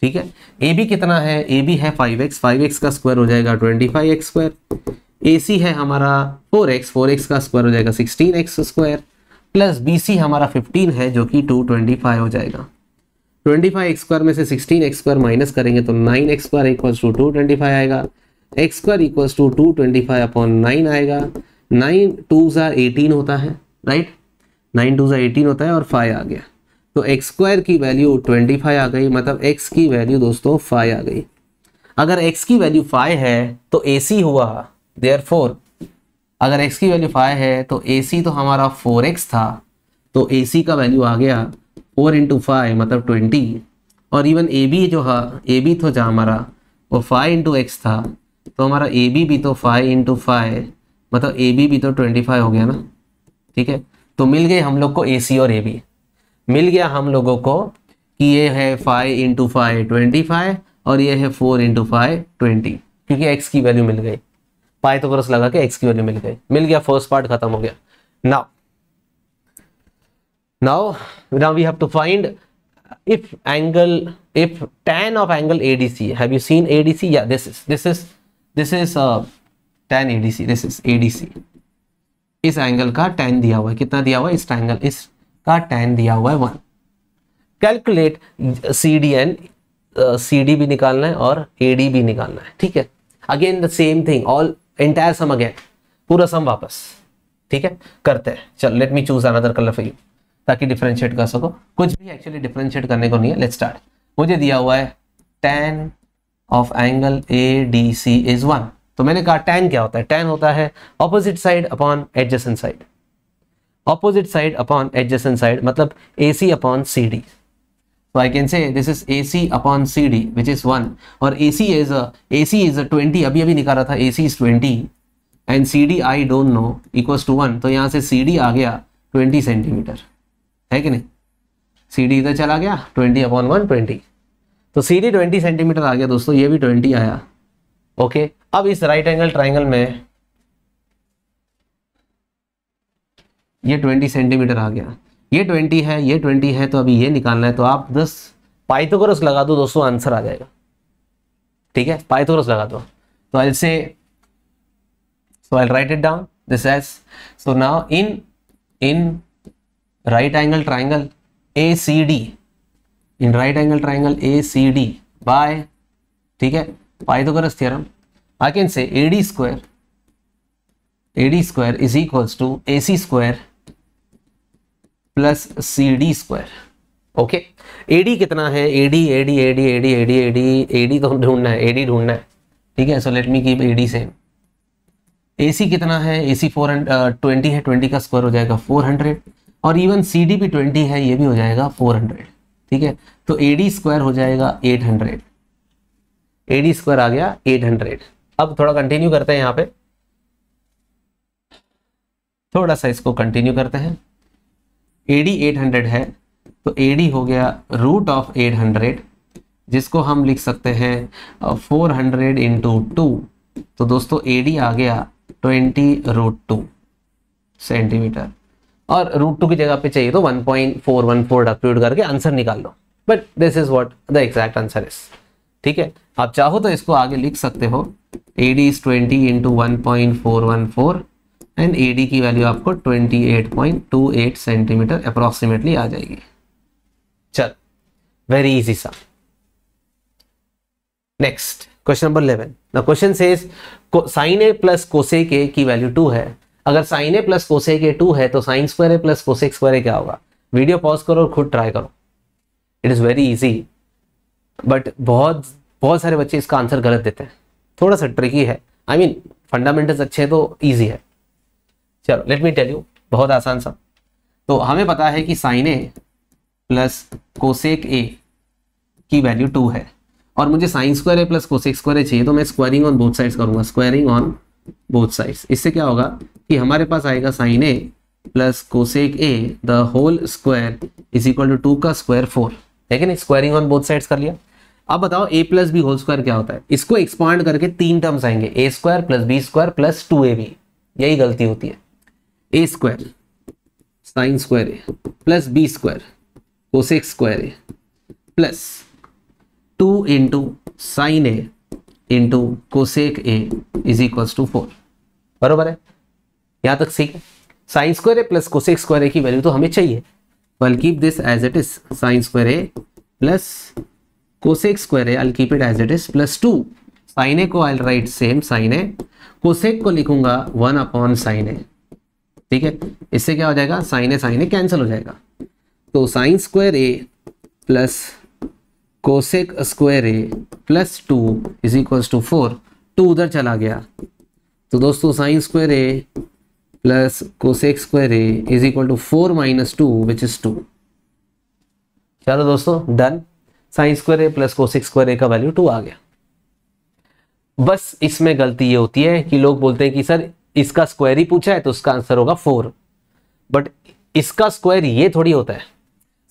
ठीक है ए बी कितना है ए बी है फाइव एक्स फाइव एक्स का स्क्वायर हो जाएगा twenty five x square A सी है हमारा फोर एक्स फोर एक्स का स्क्वायर हो जाएगा sixteen x square plus B C हमारा फिफ्टीन है जो कि टू ट्वेंटी फाइव हो जाएगा ट्वेंटी फाइव एक्स स्क्वायर में से सिक्सटीन एक्स स्क्वायर माइनस करेंगे तो nine x square equal to two twenty five आएगा x square equal to two twenty five upon nine आएगा नाइन टू ज़ा एटीन होता है राइट नाइन टू ज़ा एटीन होता है और फाइव आ गया तो एक्स स्क्वायर की वैल्यू ट्वेंटी फाइव आ गई मतलब एक्स की वैल्यू दोस्तों फाइव आ गई अगर एक्स की वैल्यू फाइव है तो ए सी हुआ देयर फोर अगर एक्स की वैल्यू फाइव है तो ए सी तो हमारा फोर एक्स था तो ए सी का वैल्यू आ गया फोर इंटू फाइव मतलब ट्वेंटी और इवन ए बी जो है ए बी तो जहाँ हमारा वो फाइव इंटू एक्स था तो हमारा ए बी भी तो फाइव इंटू फाइव मतलब ए बी भी तो ट्वेंटी फाइव हो गया ना ठीक है तो मिल गए हम लोग को ए सी और ए बी मिल गया हम लोगों को कि ये है five into five twenty five और ये है फोर इंटू फाइव ट्वेंटी क्योंकि एक्स की वैल्यू मिल गई पाइथागोरस तो लगा के एक्स की वैल्यू मिल गई मिल गया फर्स्ट पार्ट खत्म हो गया now now now we have to find if angle if tan of angle adc have you seen adc yeah this is this is this is a uh, tan adc this is adc इस एंगल का tan दिया हुआ है कितना दिया हुआ है इस एंगल इस का tan दिया हुआ है one calculate C D and C D भी निकालना है और ए डी भी निकालना है ठीक है again the same thing all entire sum again पूरा सम वापस ठीक है करते हैं चल let me choose another colour for you ताकि डिफ्रेंशिएट कर सको कुछ भी एक्चुअली डिफ्रेंशिएट करने को नहीं है लेट स्टार्ट मुझे दिया हुआ है tan of angle A D C is one तो मैंने कहा टेन क्या होता है टेन होता है opposite side upon adjacent side opposite side upon adjacent side मतलब A C upon C D I can say this is A C upon C D which is one और A C is A C is twenty अभी अभी निकाला था A C is twenty and C D I don't know know two one तो यहाँ से सी डी आ गया ट्वेंटी सेंटीमीटर है कि नहीं सी डी इधर चला गया ट्वेंटी अपॉन वन ट्वेंटी तो सी डी ट्वेंटी सेंटीमीटर आ गया दोस्तों ये भी ट्वेंटी आया ओके अब इस राइट एंगल ट्राइंगल में ये ट्वेंटी सेंटीमीटर आ गया ये ट्वेंटी है ये ट्वेंटी है तो अभी ये निकालना है तो आप दस पाइथागोरस लगा दो दोस्तों आंसर आ जाएगा ठीक है पाइथागोरस लगा दो तो I say so I write it down this as so now in in right angle triangle A C D in right angle triangle A C D by ठीक है Pythagoras theorem I can say A D square A D square is equals to A C square plus C D square okay A D कितना है AD AD AD AD AD AD AD D A तो ढूंढना है एडी ढूंढना है ठीक है so let me keep a same A C कितना है ए सी फोर ट्वेंटी है ट्वेंटी का स्क्वायर हो जाएगा फोर हंड्रेड और इवन सी डी भी ट्वेंटी है ये भी हो जाएगा फोर हंड्रेड ठीक है तो ए डी स्क्वायर हो जाएगा eight hundred A D square आ गया एट हंड्रेड अब थोड़ा कंटिन्यू करते हैं यहाँ पे थोड़ा सा इसको कंटिन्यू करते हैं ए डी एट हंड्रेड है तो ए डी हो गया रूट ऑफ एट हंड्रेड जिसको हम लिख सकते हैं फोर हंड्रेड इंटू टू तो दोस्तों ए डी आ गया ट्वेंटी रूट टू सेंटीमीटर और रूट टू की जगह पे चाहिए तो one point four one four डक्यूट करके आंसर निकाल लो but this is what the exact answer is ठीक है आप चाहो तो इसको आगे लिख सकते हो A D is twenty into one point four one four and A की वैल्यू आपको twenty eight point two eight centimeter approximately आ जाएगी चल वेरी इजी सा next question number eleven the question says sin A plus cosec की वैल्यू टू है अगर साइन ए प्लस कोसे के टू है तो sin square A plus cosec square A क्या होगा वीडियो पॉज करो और खुद ट्राई करो it is very easy but बहुत बहुत सारे बच्चे इसका आंसर गलत देते हैं थोड़ा सा ट्रिकी है आई मीन फंडामेंटल्स अच्छे हैं तो ईजी है चलो लेट मी टेल यू बहुत आसान सा तो हमें पता है कि sin A plus cosec A की वैल्यू टू है और मुझे sin square A plus cosec square A चाहिए तो मैं स्क्वायरिंग ऑन बोथ साइड्स करूंगा स्क्वायरिंग ऑन बोथ साइड्स इससे क्या होगा कि हमारे पास आएगा sin A plus cosec A the whole square is equal to two का स्क्वायर फोर ठीक है ना स्क्वायरिंग ऑन बोथ साइड्स कर लिया अब बताओ A plus B whole square क्या होता है इसको एक्सपांड करके तीन टर्म्स आएंगे A square plus B square plus two A B यही गलती होती है A square sin square A plus B square cosec square A plus two into sin A into cosec A is equal to four बरोबर है यहाँ तक ठीक sin square A plus cosec square A की वैल्यू तो हमें चाहिए well keep this as it is sin square A plus cosec square A I keep it as it is plus two sin A को I'll write same sin A cosec को लिखूंगा वन अपॉन साइन ए ठीक है इससे क्या हो जाएगा sin A sin A cancel हो जाएगा तो sin square A plus cosec square A plus two is equals to four two उधर चला गया तो दोस्तों sin square A plus cosec square a is equal to 4 minus 2 which is 2 चलो दोस्तों done sin square A plus cosec square A का वैल्यू टू आ गया बस इसमें गलती ये होती है कि लोग बोलते हैं कि सर इसका स्क्वायर ही पूछा है तो उसका आंसर होगा फोर बट इसका स्क्वायर ये थोड़ी होता है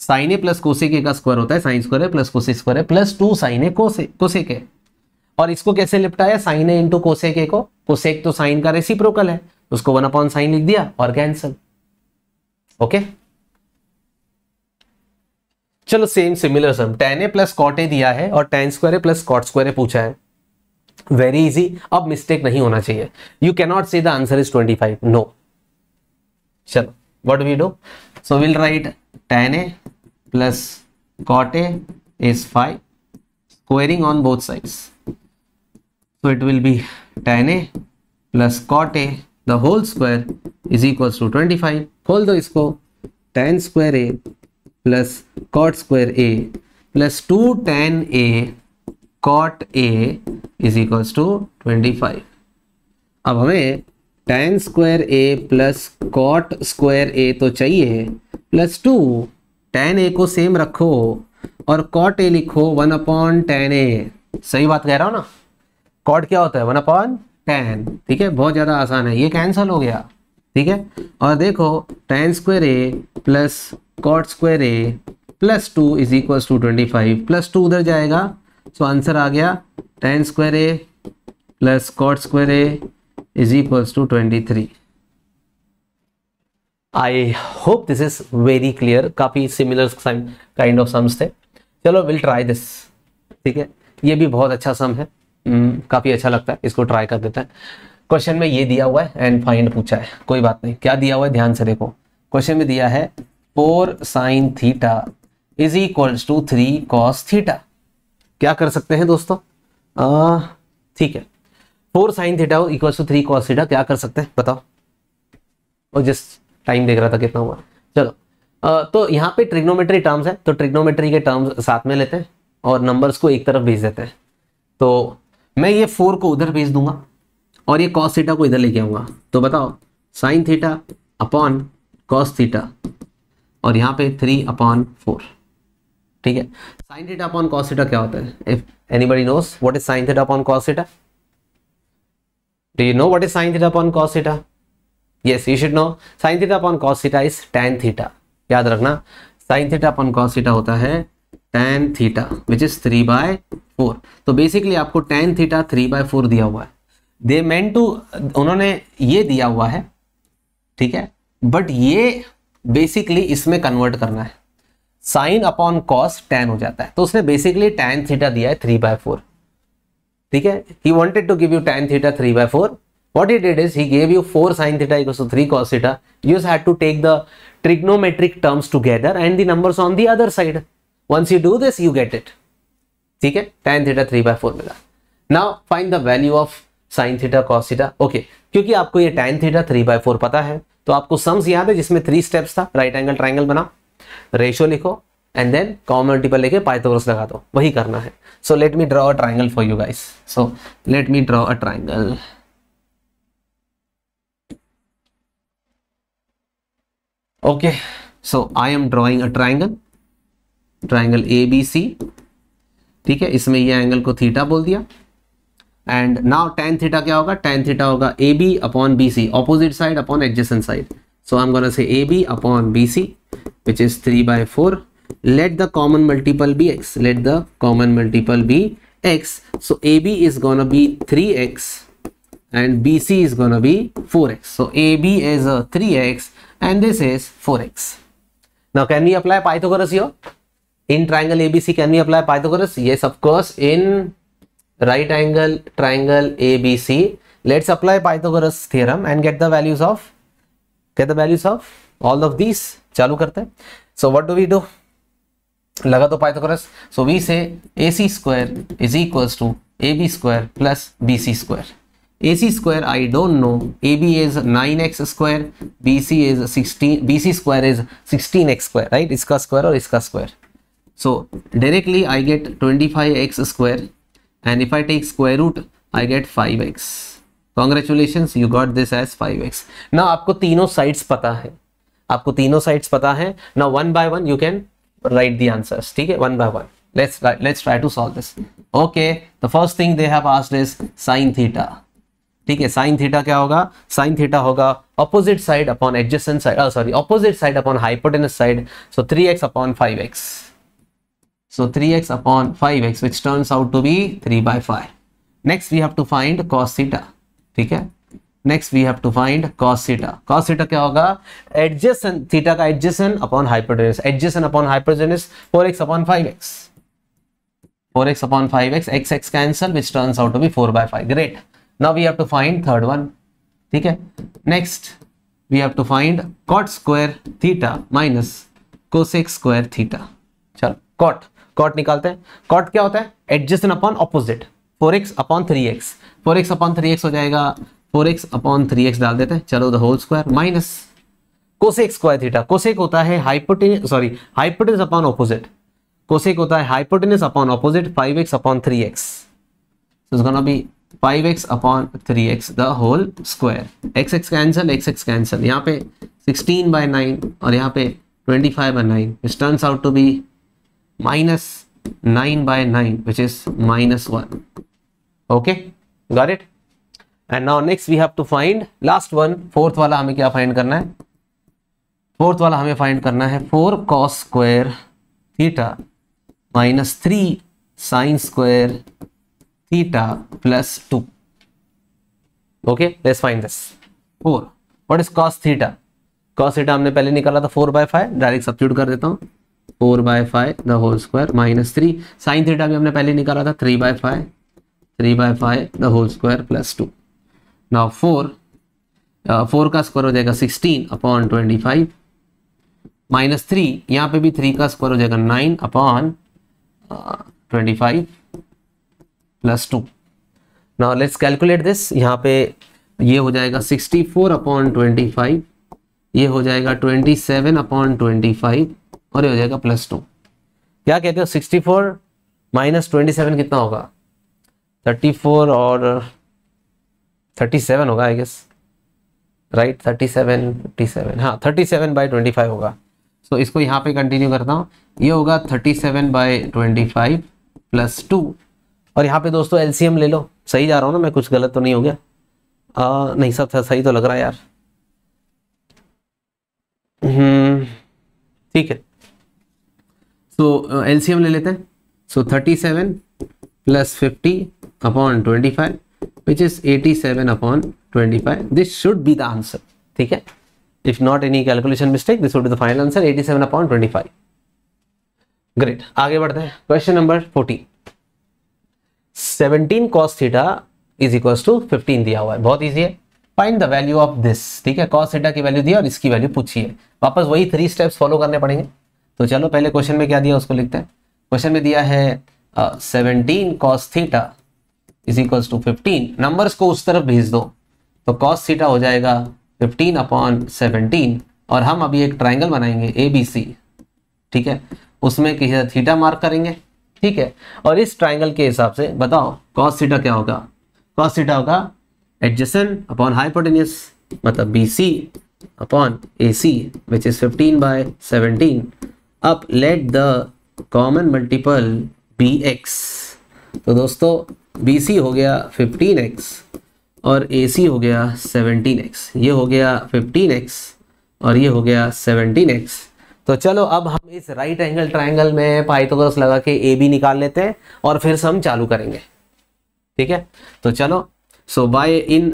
sin A plus cosec A का स्क्वायर होता है sign square A plus cosec square A plus two sin A cosec A और इसको कैसे लिपटाया sin A into cosec A को कोसेक तो साइन का रेसिप्रोकल है उसको वन अपॉन साइन लिख दिया और कैंसल ओके चलो same similar sum tan A plus cot A दिया है और tan square A plus cot square A पूछा है वेरी इजी अब मिस्टेक नहीं होना चाहिए you cannot say the answer is twenty five no चलो what we do so will write tan A plus cot A is five 5 on both both so it will be tan A plus cot A the whole square is equal to twenty five खोल दो इसको tan square A plus cot square A plus two tan A cot A is equal to twenty five अब हमें tan square A plus cot square A तो चाहिए प्लस टू टेन ए को सेम रखो और कॉट ए लिखो वन अपॉन टेन ए सही बात कह रहा हूँ ना कॉट क्या होता है वन अपॉन टेन ठीक है बहुत ज़्यादा आसान है ये कैंसल हो गया ठीक है और देखो tan square A plus cot square A plus two is equal to twenty five plus two उधर जाएगा सो आंसर आ गया tan square A plus cot square A is equal to twenty three I hope this is very clear काफ़ी सिमिलर काइंड ऑफ सम्स थे चलो विल ट्राई दिस ठीक है ये भी बहुत अच्छा सम है हम्म, काफ़ी अच्छा लगता है इसको ट्राई कर देते हैं क्वेश्चन में ये दिया हुआ है एंड फाइंड पूछा है कोई बात नहीं क्या दिया हुआ है ध्यान से देखो क्वेश्चन में दिया है four sign theta is equals to three cos theta क्या कर सकते हैं दोस्तों ठीक है four sign theta equals to three cos theta क्या कर सकते हैं बताओ और जिस टाइम देख रहा था कितना हुआ चलो आ, तो यहाँ पे ट्रिग्नोमेट्री टर्म्स है तो ट्रिग्नोमेट्री के टर्म्स साथ में लेते हैं और नंबर्स को एक तरफ भेज देते हैं तो मैं ये फोर को उधर भेज दूंगा और ये कॉस थीटा को इधर लेके आऊंगा तो बताओ sin theta upon cos theta और यहाँ पे थ्री अपॉन फोर ठीक है sin theta upon cos theta क्या होता है if anybody knows what is sin theta upon cos theta do you know what is sin theta upon cos theta yes you should know sin theta upon cos theta is tan theta याद रखना sin theta upon cos theta होता है tan theta which is three by four तो बेसिकली आपको tan theta three by four दिया हुआ है दे मेन उन्होंने ये दिया हुआ है ठीक है बट ये बेसिकली इसमें कन्वर्ट करना है साइन अपॉन कॉस टेन हो जाता है तो उसने बेसिकली टेन थीटा दिया है थ्री बाय फोर ठीक है he wanted to give you tan theta three by four what he did is he gave you 4 sin theta equals to 3 cos theta you just had to take the trigonometric terms together and the numbers on the other side once you do this you get it ठीक है tan theta 3 by 4 मिला now find the value of sin theta cos theta okay क्योंकि आपको ये tan theta 3 by 4 पता है तो आपको सम्स याद है जिसमें थ्री स्टेप्स था राइट एंगल ट्राइंगल बना रेशियो लिखो एंड देन कॉमन मल्टीपल लेके पाइथागोरस लगा दो वही करना है so let me draw a triangle for you guys so let me draw a triangle okay so I am drawing a triangle triangle A B C ठीक है इसमें ये एंगल को थीटा बोल दिया एंड नाउ टेन थीटा क्या होगा टेन थीटा होगा A B upon B C opposite side upon adjacent side so I am gonna say A B upon B C which is three by four let the common multiple be x let the common multiple be x so A B is gonna be three x and B C is gonna be four x so A B is three x and this is four x now can you apply Pythagoras हो in triangle ABC can we apply Pythagoras yes of course in right angle triangle A B let's apply Pythagoras theorem and get the values of get the values of all of these चालू करते हैं so what do we do लगा तो Pythagoras so we say A square is equal to A square plus B square A square I don't know A is nine x square B is sixteen B square is sixteen x square right इसका स्क्वायर और इसका square So directly I get 25x square and if I take square root I get 5x. Congratulations you got this as 5x. Now aapko तीनों sides pata hai aapko तीनों sides pata hai Now one by one you can write the answers theek hai one by one. Let's try, let's try to solve this. Okay the first thing they have asked is sin theta. ठीक है साइन थीटा क्या होगा साइन थीटा होगा opposite side upon adjacent side sorry opposite side upon hypotenuse side so three x upon five x So 3x upon 5x which turns out to be 3 by 5. Next we have to find cos theta. okay? Next we have to find cos theta. cos theta क्या होगा Adjacent theta का adjacent upon hypotenuse. Adjacent upon hypotenuse 4 4x upon 5x 4x upon 5x x x cancel which turns out to be 4 by 5 great now we have to find third one okay? next we have to find cot square theta minus cosec square theta चल cot कॉट निकालते हैं कॉट क्या होता है adjacent upon opposite four x upon three x four x upon three x हो जाएगा four x upon three x डाल देते हैं चलो the whole square minus cosec square theta cosec होता है hypotenuse sorry hypotenuse upon opposite cosec होता है hypotenuse upon opposite five x upon three x is gonna be 5x upon 3x the whole square x x cancel x x cancel यहाँ पे 16 बाय नाइन और यहाँ पे 25 by nine which turns out to be minus 9 by 9 which is minus 1 okay got it and now next we have to find last one fourth wala hame kya find karna hai fourth wala hame find karna hai 4 cos square theta minus 3 sin square theta plus 2 okay let's find this 4 what is cos theta cos theta हमने पहले निकाला था 4 by 5 डायरेक्ट सब्सिट्यूट कर देता हूं four by five the whole square minus three sine theta भी हमने पहले निकाला था three by five three by five the whole square plus two ना फोर फोर का स्क्वायर हो जाएगा sixteen upon twenty five minus three यहाँ पे भी थ्री का स्क्वायर हो जाएगा nine upon twenty five plus two ना लेट्स कैलकुलेट दिस यहाँ पे ये हो जाएगा sixty four upon twenty five ये हो जाएगा twenty seven upon twenty five और ये हो जाएगा प्लस टू क्या कहते हो sixty four minus twenty seven कितना होगा थर्टी फोर और थर्टी सेवन होगा I guess right thirty seven thirty seven हाँ thirty seven by twenty five होगा सो so, इसको यहाँ पे कंटिन्यू करता हूँ ये होगा thirty seven by twenty five plus two और यहाँ पे दोस्तों एलसीएम ले लो सही जा रहा हूँ ना मैं कुछ गलत तो नहीं हो गया आ, नहीं सब सही तो लग रहा है यार हम्म, ठीक है सो एलसीएम uh, ले लेते हैं so thirty seven plus fifty upon twenty five which is eighty seven upon twenty five this should be the answer ठीक है if not any calculation mistake this would be the final answer eighty seven upon twenty five great आगे बढ़ते हैं question number fourteen seventeen cos theta is equal to fifteen दिया हुआ है बहुत ईजी है find the value of this ठीक है कॉस थीटा की वैल्यू दी और इसकी वैल्यू पूछी है वापस वही थ्री स्टेप्स फॉलो करने पड़ेंगे तो चलो पहले क्वेश्चन में क्या दिया उसको लिखते हैं क्वेश्चन में दिया है seventeen cos theta is equal to fifteen number को उस तरफ भेज दो तो कॉस थीटा हो जाएगा फिफ्टीन अपॉन सेवनटीन और हम अभी एक ट्राइंगल बनाएंगे ए बी सी ठीक है उसमें किसी थीटा मार्क करेंगे ठीक है और इस ट्राइंगल के हिसाब से बताओ कॉस थीटा क्या होगा कॉस थीटा होगा एडजसन अपॉन हाइपोटेनियस मतलब B C upon A C which is fifteen by seventeen अब let the common multiple be x तो दोस्तों बी सी हो गया फिफ्टीन एक्स और ए सी हो गया सेवनटीन एक्स ये हो गया फिफ्टीन एक्स और ये हो गया सेवनटीन एक्स तो चलो अब हम इस राइट एंगल ट्राइंगल में पाइथागोरस लगा के ए बी निकाल लेते हैं और फिर से हम चालू करेंगे ठीक है तो चलो so by in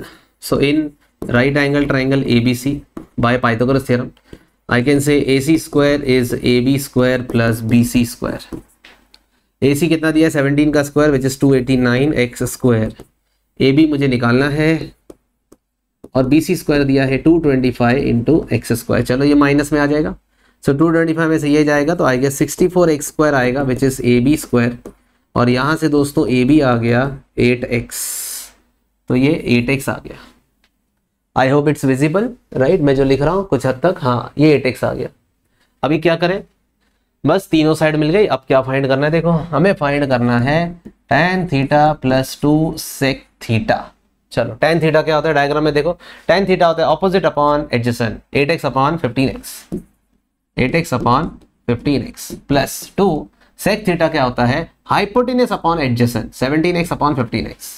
so in right angle triangle A B C by Pythagoras theorem I can say AC square is AB square plus BC square. AC कितना दिया सेवनटीन का square which is two eighty nine x square B मुझे निकालना है और BC स्क्वायर दिया है two twenty five into x square चलो ये माइनस में आ जाएगा सो टू ट्वेंटी फाइव में से ये जाएगा तो guess sixty four x square आएगा which is A B square और यहाँ से दोस्तों ए बी आ गया एक्स तो ये एक्स आ गया I hope it's visible right मैं जो लिख रहा हूँ कुछ हद तक हाँ ये एट एक्स आ गया अभी क्या करें बस तीनों साइड मिल गई अब क्या फाइंड करना है देखो हमें फाइंड करना है tan theta plus two sec theta चलो टेन थीटा क्या होता है डायग्राम में देखो टेन थीटा होता है opposite upon adjacent eight x upon fifteen x eight x upon fifteen x plus two sec theta क्या होता है hypotenuse upon adjacent seventeen x upon fifteen x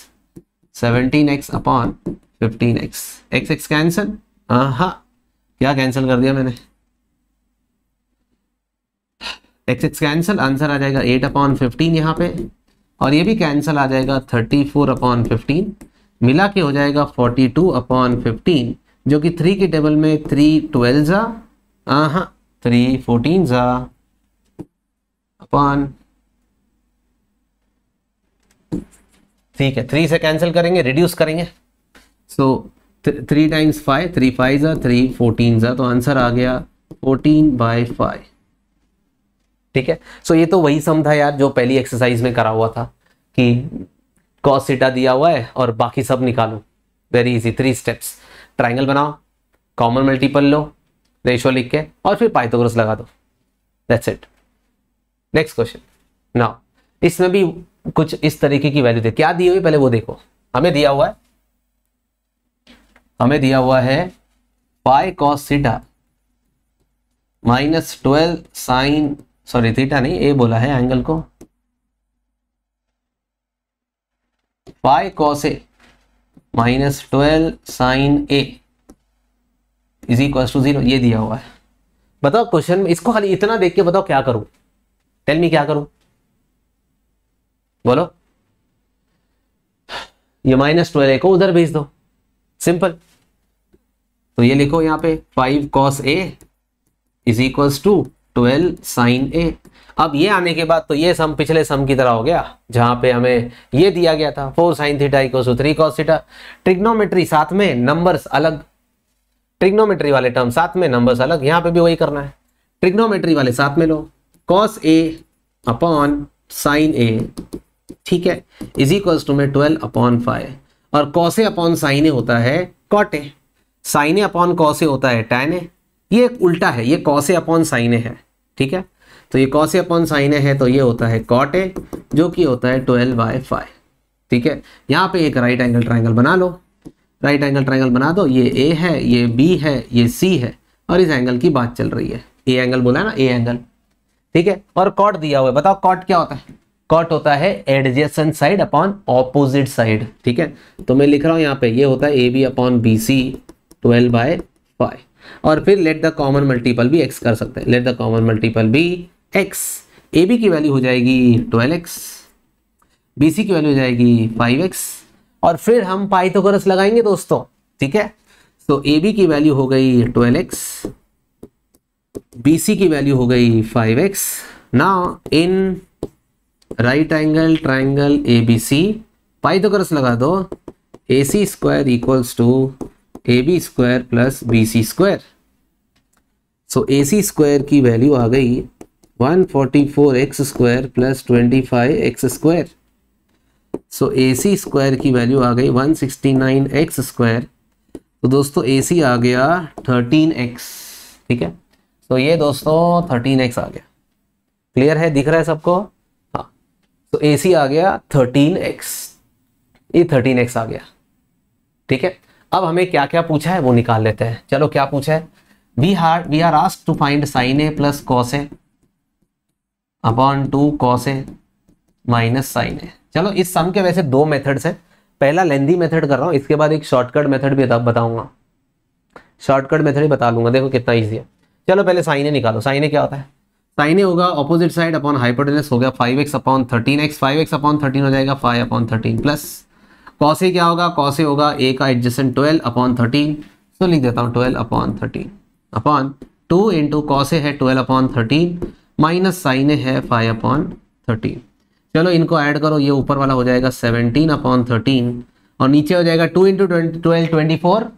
seventeen x upon fifteen x x x cancel हाँ क्या कैंसिल कर दिया मैंने एक्स एक्स कैंसिल आंसर आ जाएगा एट अपॉन फिफ्टीन यहाँ पे और ये भी कैंसिल आ जाएगा थर्टी फोर अपॉन फिफ्टीन मिला के हो जाएगा फोर्टी टू अपॉन फिफ्टीन जो कि थ्री के टेबल में थ्री ट्वेल्व जा हाँ थ्री फोर्टीन जा अपॉन ठीक है थ्री से कैंसिल करेंगे रिड्यूस करेंगे so three times five three five ज़ा थ्री फोर्टीन ज़ा तो आंसर आ गया फोर्टीन बाय फाइव ठीक है सो so, ये तो वही सम था यार जो पहली एक्सरसाइज में करा हुआ था कि कॉस सीटा दिया हुआ है और बाकी सब निकालो very easy three steps triangle बनाओ कॉमन मल्टीपल लो रेशो लिख के और फिर पाइथागोरस लगा दो that's it next question now इसमें भी कुछ इस तरीके की वैल्यू दे क्या दी हुई पहले वो देखो हमें दिया हुआ है हमें दिया हुआ है five cos theta minus twelve sine sorry theta नहीं ए बोला है एंगल को five cos A minus twelve sine A is equal to zero ये दिया हुआ है बताओ क्वेश्चन में इसको खाली इतना देख के बताओ क्या करूं टेल मी क्या करूं बोलो ये माइनस ट्वेल्व ए को उधर भेज दो सिंपल तो ये लिखो यहाँ पे five cos A is equal to twelve sine A अब ये आने के बाद तो ये सम पिछले सम की तरह हो गया जहां पे हमें ये दिया गया था four sign theta equal to three cos theta trigonometry साथ में नंबर्स अलग ट्रिग्नोमेट्री वाले टर्म साथ में नंबर्स अलग यहां पे भी वही करना है ट्रिग्नोमेट्री वाले साथ में लो cos A upon sine A ठीक है इज इक्वल टू में ट्वेल्व अपॉन फाइव और कौसे अपॉन साइने होता है कॉटे साइने अपॉन कौसे होता है टैने ये एक उल्टा है ये कौसे अपॉन साइने है ठीक है तो ये कौसे अपॉन साइने है तो ये होता है कॉटे जो कि होता है ट्वेल्व बाय फाइव ठीक है यहाँ पे एक राइट एंगल ट्राइंगल बना लो राइट एंगल ट्राइंगल बना दो ये ए है ये बी है ये सी है और इस एंगल की बात चल रही है ए एंगल बोला ना ए एंगल ठीक है और कॉट दिया हुआ है बताओ कॉट क्या होता है कॉट होता है adjacent side upon opposite side ठीक है तो मैं लिख रहा हूं यहाँ पे ये होता है A B upon B C twelve by five और फिर लेट द कॉमन मल्टीपल भी एक्स कर सकते हैं लेट द कॉमन मल्टीपल भी एक्स ए बी की वैल्यू हो जाएगी ट्वेल्व एक्स बी सी की वैल्यू हो जाएगी फाइव एक्स और फिर हम पाइथागोरस लगाएंगे दोस्तों ठीक है तो ए बी की वैल्यू हो गई ट्वेल्व एक्स बी सी की वैल्यू हो गई फाइव एक्स ना in right angle triangle A B C Pythagoras लगा दो A C square equals to A B square plus B C square so A C square की वैल्यू आ गई 144 x square plus twenty five x square so A C square की वैल्यू आ गई 169 एक्स स्क्वायर तो दोस्तों ए सी आ गया थर्टीन एक्स ठीक है तो so ये दोस्तों थर्टीन एक्स आ गया क्लियर है दिख रहा है सबको तो ए सी आ गया थर्टीन एक्स ये थर्टीन एक्स आ गया ठीक है अब हमें क्या क्या पूछा है वो निकाल लेते हैं चलो क्या पूछा है we are we are ask to find sine A plus cos A upon two cos A minus sine A चलो इस सम के वैसे दो मेथड्स हैं पहला लेंदी मेथड कर रहा हूँ इसके बाद एक शॉर्टकट मेथड भी बताऊंगा शॉर्टकट मेथड ही बता लूंगा देखो कितना ईजी है चलो पहले साइन ए निकालो साइन ए क्या होता है साइन ए होगा ऑपोजिट साइड अपॉन हाइपोटेनस हो गया five x upon thirteen x five x upon thirteen हो जाएगा five upon thirteen plus cos A क्या होगा कॉस ए होगा ए का adjacent twelve upon thirteen so लिख देता हूँ twelve upon thirteen upon two into cos A है twelve upon thirteen minus sine A है फाइव अपॉन थर्टीन चलो इनको ऐड करो ये ऊपर वाला हो जाएगा सेवनटीन अपॉन थर्टीन और नीचे हो जाएगा two into twenty twelve twenty four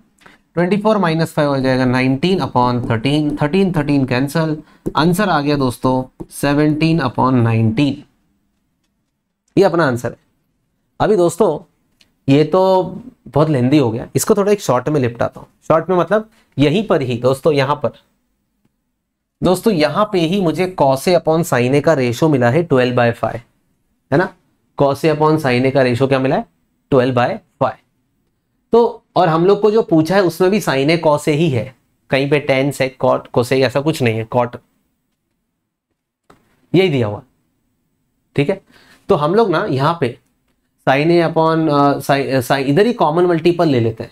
twenty four minus five हो जाएगा nineteen upon thirteen thirteen thirteen cancel answer आ गया दोस्तों सेवनटीन अपॉन नाइनटीन ये अपना आंसर है अभी दोस्तों ये तो बहुत लेंदी हो गया इसको थोड़ा एक शॉर्ट में लिपटाता हूँ शॉर्ट में मतलब यहीं पर ही दोस्तों यहां पर दोस्तों यहां पे ही मुझे कौसे अपॉन साइने का रेशो मिला है ट्वेल्व बाय फाइव है ना कौसे अपॉन साइने का रेशो क्या मिला है ट्वेल्व बाय फाइव तो और हम लोग को जो पूछा है उसमें भी साइन है कौसे ही है कहीं पे टेन से कॉट कोसे ऐसा कुछ नहीं है कॉट यही दिया हुआ ठीक है तो हम लोग ना यहाँ पे साइन ए अपॉन साइन इधर ही कॉमन मल्टीपल ले लेते हैं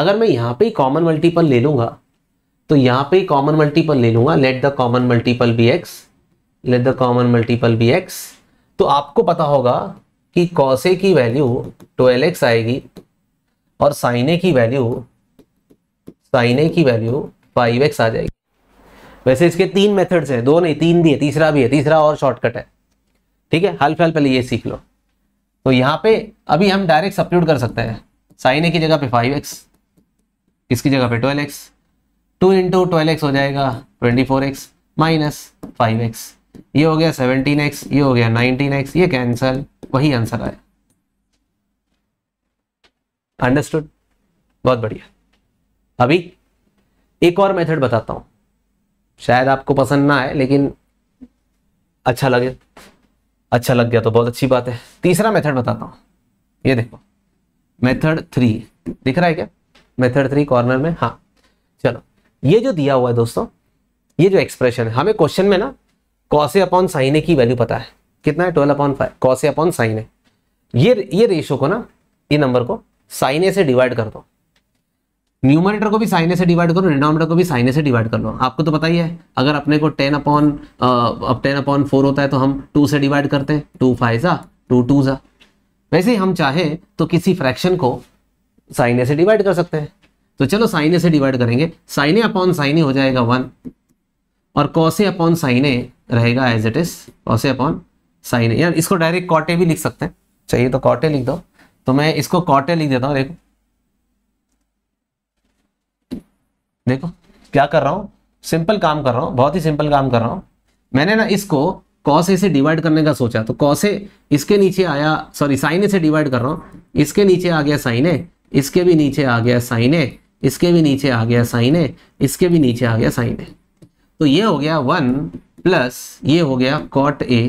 अगर मैं यहाँ पे ही कॉमन मल्टीपल ले लूंगा तो यहाँ पे ही कॉमन मल्टीपल ले लूंगा let the common multiple be x let the common multiple be x तो आपको पता होगा कि कौसे की वैल्यू ट्वेल्व एक्स आएगी और साइन ए की वैल्यू साइन ए की वैल्यू फाइव एक्स आ जाएगी वैसे इसके तीन मेथड्स हैं दो नहीं तीन भी है तीसरा भी है तीसरा और शॉर्टकट है ठीक है हाल फिलहाल पहले ये सीख लो तो यहाँ पे अभी हम डायरेक्ट सब्सिट्यूट कर सकते हैं साइन ए की जगह पे फाइव एक्स इसकी जगह पे twelve x two into twelve x हो जाएगा twenty four x minus five x ये हो गया सेवनटीन एक्स ये हो गया नाइनटीन एक्स ये कैंसल वही आंसर आया अंडरस्टूड बहुत बढ़िया अभी एक और मेथड बताता हूं शायद आपको पसंद ना आए लेकिन अच्छा लगे अच्छा लग गया तो बहुत अच्छी बात है तीसरा मेथड बताता हूँ ये देखो मेथड थ्री दिख रहा है क्या मेथड थ्री कॉर्नर में हाँ चलो ये जो दिया हुआ है दोस्तों ये जो एक्सप्रेशन है हमें क्वेश्चन में ना कौसे अपॉन साइने की वैल्यू पता है कितना है twelve upon five cos A upon sine A ये ये रेशो को ना ये नंबर को साइन ए से डिवाइड कर दो न्यूमरेटर को भी साइन से डिवाइड करो डिनोमिनेटर को भी साइन से डिवाइड कर लो आपको तो पता ही है अगर अपने को टेन अपॉन अब टेन अपॉन फोर होता है तो हम टू से डिवाइड करते हैं टू फाइव सा टू टू सा वैसे हम चाहें तो किसी फ्रैक्शन को साइन से डिवाइड कर सकते हैं तो चलो साइन से डिवाइड करेंगे साइन अपॉन साइन हो जाएगा वन और कौसे अपॉन साइन रहेगा as it is cos A upon sine यार इसको डायरेक्ट कॉटे भी लिख सकते हैं चाहिए तो कॉटे लिख दो तो मैं इसको कॉटे लिख देता हूं देखो देखो क्या कर रहा हूं सिंपल काम कर रहा हूं बहुत ही सिंपल काम कर रहा हूं मैंने ना इसको कौसे से डिवाइड करने का सोचा तो कौसे इसके नीचे आया सॉरी साइने से डिवाइड कर रहा हूं इसके नीचे आ गया साइने इसके भी नीचे आ गया साइने इसके भी नीचे आ गया साइने इसके भी नीचे आ गया साइने तो ये हो गया वन प्लस ये हो गया कॉट ए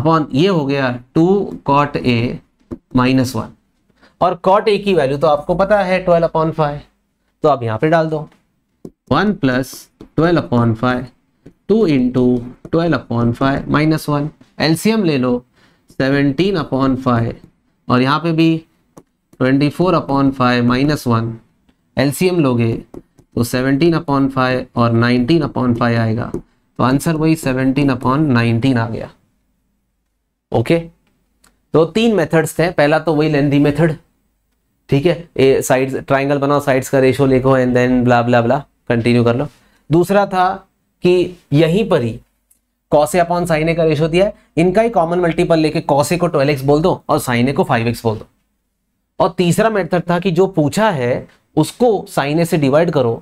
अपॉन ये हो गया two cot A minus one और कॉट ए की वैल्यू तो आपको पता है ट्वेल्व अपॉन फाइव तो आप यहां पे डाल दो one plus twelve upon five two into twelve upon five minus one LCM ले लो सेवनटीन अपॉन फाइव और यहां पे भी twenty four upon five minus one LCM लोगे तो सेवनटीन अपॉन फाइव और नाइनटीन अपॉन फाइव आएगा तो आंसर वही सेवनटीन अपॉन नाइनटीन आ गया ओके okay? तो तीन मेथड्स थे पहला तो वही लेंथी मेथड ठीक है साइड्स ट्राइंगल बनाओ साइड्स का रेशो लिखो and then blah blah blah continue कर लो दूसरा था कि यहीं पर ही कौसे अपॉन साइने का रेशो दिया है इनका ही कॉमन मल्टीपल लेके कौसे को ट्वेल्व बोल दो और साइने को फाइव बोल दो और तीसरा मेथड था कि जो पूछा है उसको साइने से डिवाइड करो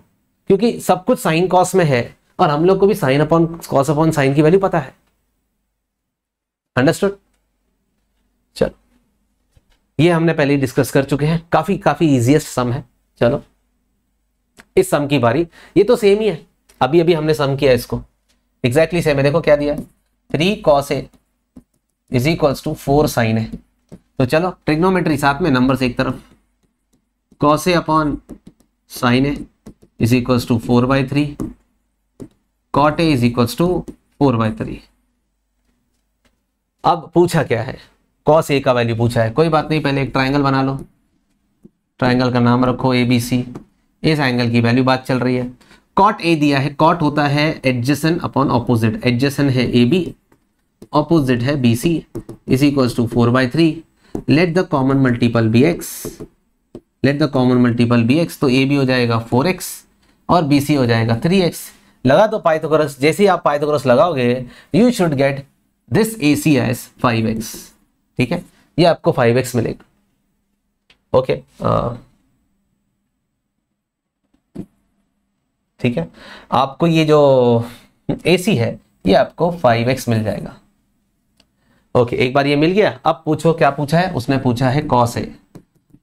क्योंकि सब कुछ साइन कॉस में है और हम लोग को भी sine upon cos upon sine की वैल्यू पता है अंडरस्टूड ये हमने पहले डिस्कस कर चुके हैं काफी काफी इजिएस्ट सम है चलो इस सम की बारी ये तो सेम ही है अभी अभी हमने सम किया इसको एग्जैक्टली exactly सेम देखो क्या दिया three cos A is equals to four sine A तो चलो ट्रिग्नोमेट्री साथ में नंबर एक तरफ cos A upon sine A is equals to four by three cot A is equals to four by three अब पूछा क्या है कॉस ए का वैल्यू पूछा है कोई बात नहीं पहले एक ट्राइंगल बना लो ट्राइंगल का नाम रखो ए बी सी इस एंगल की वैल्यू बात चल रही है कॉट ए दिया है कॉट होता है एडजेसन अपॉन ऑपोजिट एडजेसन है ए बी ऑपोजिट है B C is equal to four by three let the common multiple be x let the common multiple be x तो ए बी हो जाएगा फोर एक्स और बी सी हो जाएगा थ्री एक्स लगा दो पाइथागोरस जैसे ही आप पाइथागोरस लगाओगे you should get this A C as five x ठीक है ये आपको फाइव एक्स मिलेगा ओके ठीक है आपको ये जो सी है ये आपको फाइव एक्स मिल जाएगा ओके एक बार ये मिल गया अब पूछो क्या पूछा है उसने पूछा है कॉस ए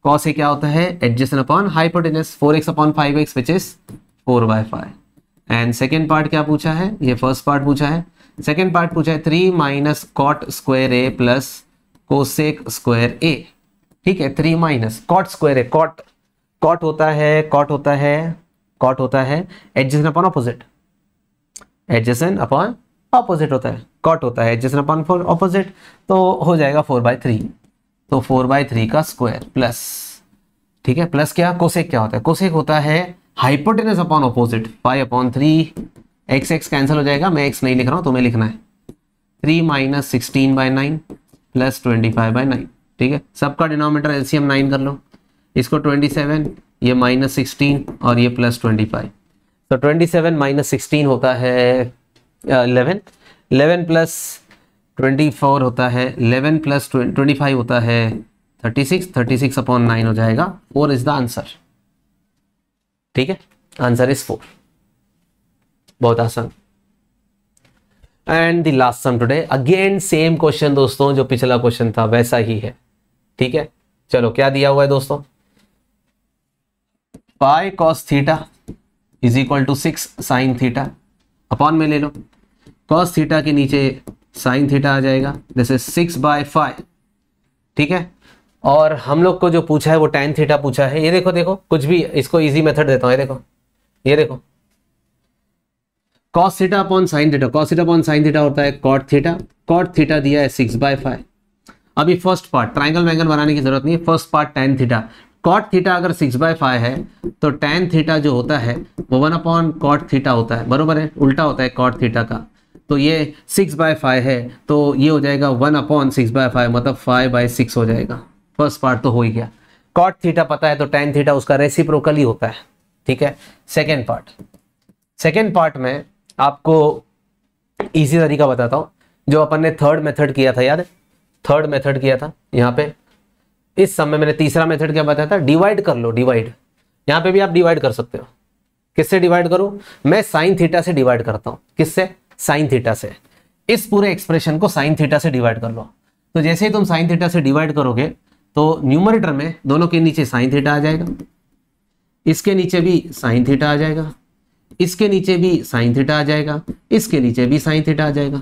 कॉस ए क्या होता है adjacent upon hypotenuse four x upon five x which is four by five and second part क्या पूछा है ये फर्स्ट पार्ट पूछा है सेकेंड पार्ट पूछा है three minus cot square A plus cosec square A ठीक है three minus cot square A cot cot होता है कॉट होता है कॉट होता है adjacent upon opposite adjacent upon opposite होता है कॉट होता है एडजेसन अपॉन फोर ऑपोजिट तो हो जाएगा फोर बाय थ्री तो फोर बाय थ्री का स्क्वायर प्लस ठीक है प्लस क्या कोसेक क्या होता है कोसेक होता है hypotenuse upon opposite five upon three x x cancel हो जाएगा मैं एक्स नहीं लिख रहा हूं तुम्हें लिखना है three minus sixteen by nine plus twenty five by nine ठीक है सबका डिनोमीटर एलसीएम नाइन कर लो इसको ट्वेंटी सेवन ये माइनस सिक्सटीन और ये प्लस ट्वेंटी फाइव तो ट्वेंटी सेवन माइनस सिक्सटीन होता है eleven eleven plus twenty four होता है इलेवन प्लस ट्वेंटी फाइव होता है thirty six thirty six upon nine हो जाएगा फोर इज द आंसर ठीक है आंसर इज फोर बहुत आसान and the last sum today again same question दोस्तों जो पिछला क्वेश्चन था वैसा ही है ठीक है चलो क्या दिया हुआ है दोस्तों pi cos theta is equal to six sine theta upon में ले लो कॉस थीटा के नीचे साइन थीटा आ जाएगा जैसे सिक्स बाय फाइव ठीक है और हम लोग को जो पूछा है वो टेन थीटा पूछा है ये देखो देखो कुछ भी इसको इजी मेथड देता हूँ ये देखो ये देखो cos theta upon sine theta cos theta upon sine theta होता है कॉट थीटा कॉट थीटा दिया है सिक्स बाय फाइव अभी फर्स्ट पार्ट ट्राइंगल वैंगल बनाने की जरूरत नहीं है first part tan theta cot theta अगर सिक्स बाय फाइव है तो टेन थीटा जो होता है वो वन अपॉन कॉट थीटा होता है बरोबर है उल्टा होता है कॉट थीटा का तो ये सिक्स बाय फाइव है तो ये हो जाएगा one upon six by five मतलब फाइव बाय सिक्स हो जाएगा फर्स्ट पार्ट तो हो ही गया कॉट थीटा पता है तो टेन थीटा उसका रेसिप्रोकल ही होता है ठीक है सेकेंड पार्ट सेकेंड पार्ट में आपको इसी तरीका बताता हूँ जो अपन ने थर्ड मेथड किया था याद थर्ड मेथड किया था यहाँ पे इस समय मैंने तीसरा मेथड क्या बताया था डिवाइड कर लो डिवाइड यहाँ पे भी आप डिवाइड कर सकते हो किससे डिवाइड करूं मैं साइन थीटा से डिवाइड करता हूँ किससे साइन थीटा से इस पूरे एक्सप्रेशन को साइन थीटा से डिवाइड कर लो तो जैसे ही तुम साइन थीटा से डिवाइड करोगे तो न्यूमरेटर में दोनों के नीचे साइन थीटा आ जाएगा इसके नीचे भी साइन थीटा आ जाएगा इसके नीचे भी साइन थीटा आ जाएगा इसके नीचे भी साइन थीटा आ जाएगा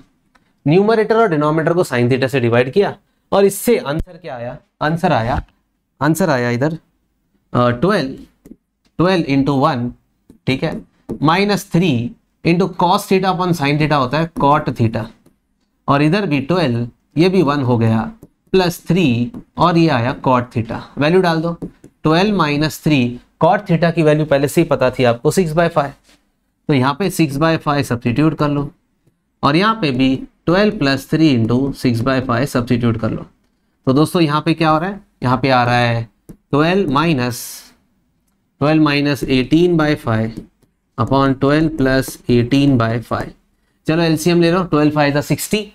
न्यूमरेटर और डिनोमिनेटर को साइन थीटा से डिवाइड किया और इससे आंसर क्या आया आंसर आया आंसर आया इधर ट्वेल्व ट्वेल्व इंटू वन ठीक है minus three into cos theta upon sine theta होता है कॉट थीटा और इधर भी ट्वेल्व ये भी वन हो गया प्लस थ्री और ये आया कॉट थीटा वैल्यू डाल दो twelve minus three cot theta की वैल्यू पहले से ही पता थी आपको सिक्स बाय फाइव तो यहाँ पे सिक्स बाय फाइव सब्सटीट्यूट कर लो और यहाँ पे भी twelve plus three into six by five substitute कर लो तो दोस्तों यहाँ पे क्या हो रहा है यहाँ पे आ रहा है twelve minus twelve minus eighteen by five upon twelve plus eighteen by five चलो एलसीएम ले लो ट्वेल्व फाइव था sixty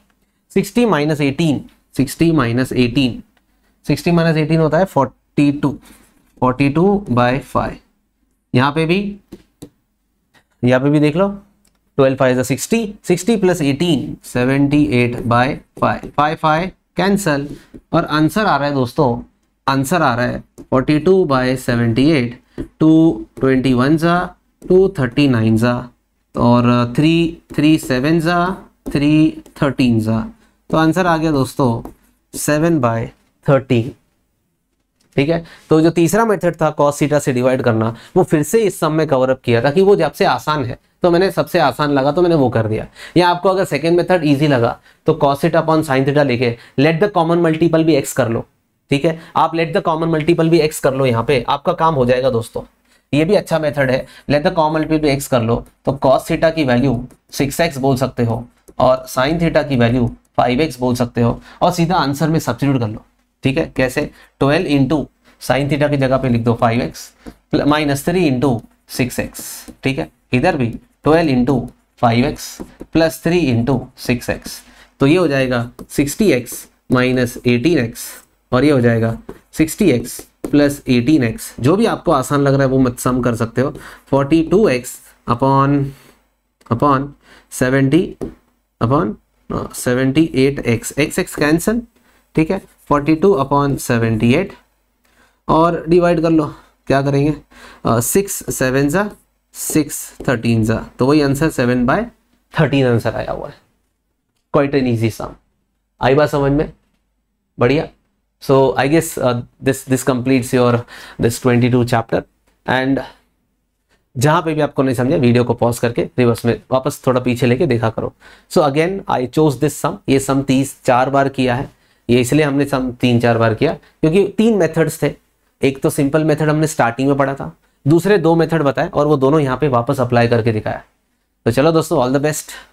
sixty minus eighteen sixty minus eighteen sixty minus eighteen होता है forty two forty two by five यहाँ पे भी यहाँ पे भी देख लो twelve five sixty sixty plus eighteen seventy eight by five five five cancel और आंसर आ रहा है दोस्तों आंसर आ रहा है forty two by seventy eight two twenty one जा टू थर्टी नाइन जा और थ्री थ्री सेवन जा थ्री थर्टीन जा तो आंसर आ गया दोस्तों सेवन बाय थर्टीन ठीक है तो जो तीसरा मेथड था कॉस सीटा से डिवाइड करना वो फिर से इस सम में कवर अप किया था कि वो जब से आसान है तो मैंने सबसे आसान लगा तो मैंने वो कर दिया या आपको अगर सेकेंड मेथड ईजी लगा तो cos theta upon sine theta लेके लेट द कॉमन मल्टीपल भी एक्स कर लो ठीक है आप लेट द कॉमन मल्टीपल भी एक्स कर लो यहाँ पे आपका काम हो जाएगा दोस्तों ये भी अच्छा मेथड है लेट द कॉमन मल्टीपल भी एक्स कर लो तो कॉस थीटा की वैल्यू सिक्स एक्स बोल सकते हो और साइन थीटा की वैल्यू फाइव एक्स बोल सकते हो और सीधा आंसर में सब्सिट्यूट कर लो ठीक है कैसे ट्वेल्व इंटू साइन थीटा की जगह पे लिख दो five x minus three into six x ठीक है इधर भी twelve into five x plus three into six x तो ये हो जाएगा sixty x minus eighteen x और ये हो जाएगा sixty x plus eighteen x जो भी आपको आसान लग रहा है वो मत सम कर सकते हो forty two x upon upon seventy upon seventy eight x x x cancel ठीक है forty two upon seventy eight और डिवाइड कर लो क्या करेंगे सिक्स सेवन ज़ा सिक्स थर्टीन ज़ा तो वही answer seven by thirteen answer आया हुआ है क्वाइट एन ईजी सम आई बात समझ में बढ़िया so I guess this this this your this twenty two chapter end जहाँ पे भी आपको नहीं समझा वीडियो को पॉज करके रिवर्स में वापस थोड़ा पीछे लेके देखा करो so again I chose this sum ये सम तीस चार बार किया है ये इसलिए हमने तीन चार बार किया क्योंकि तीन मेथड्स थे एक तो सिंपल मेथड हमने स्टार्टिंग में पढ़ा था दूसरे दो मेथड बताए और वो दोनों यहाँ पे वापस अप्लाई करके दिखाया तो चलो दोस्तों ऑल द बेस्ट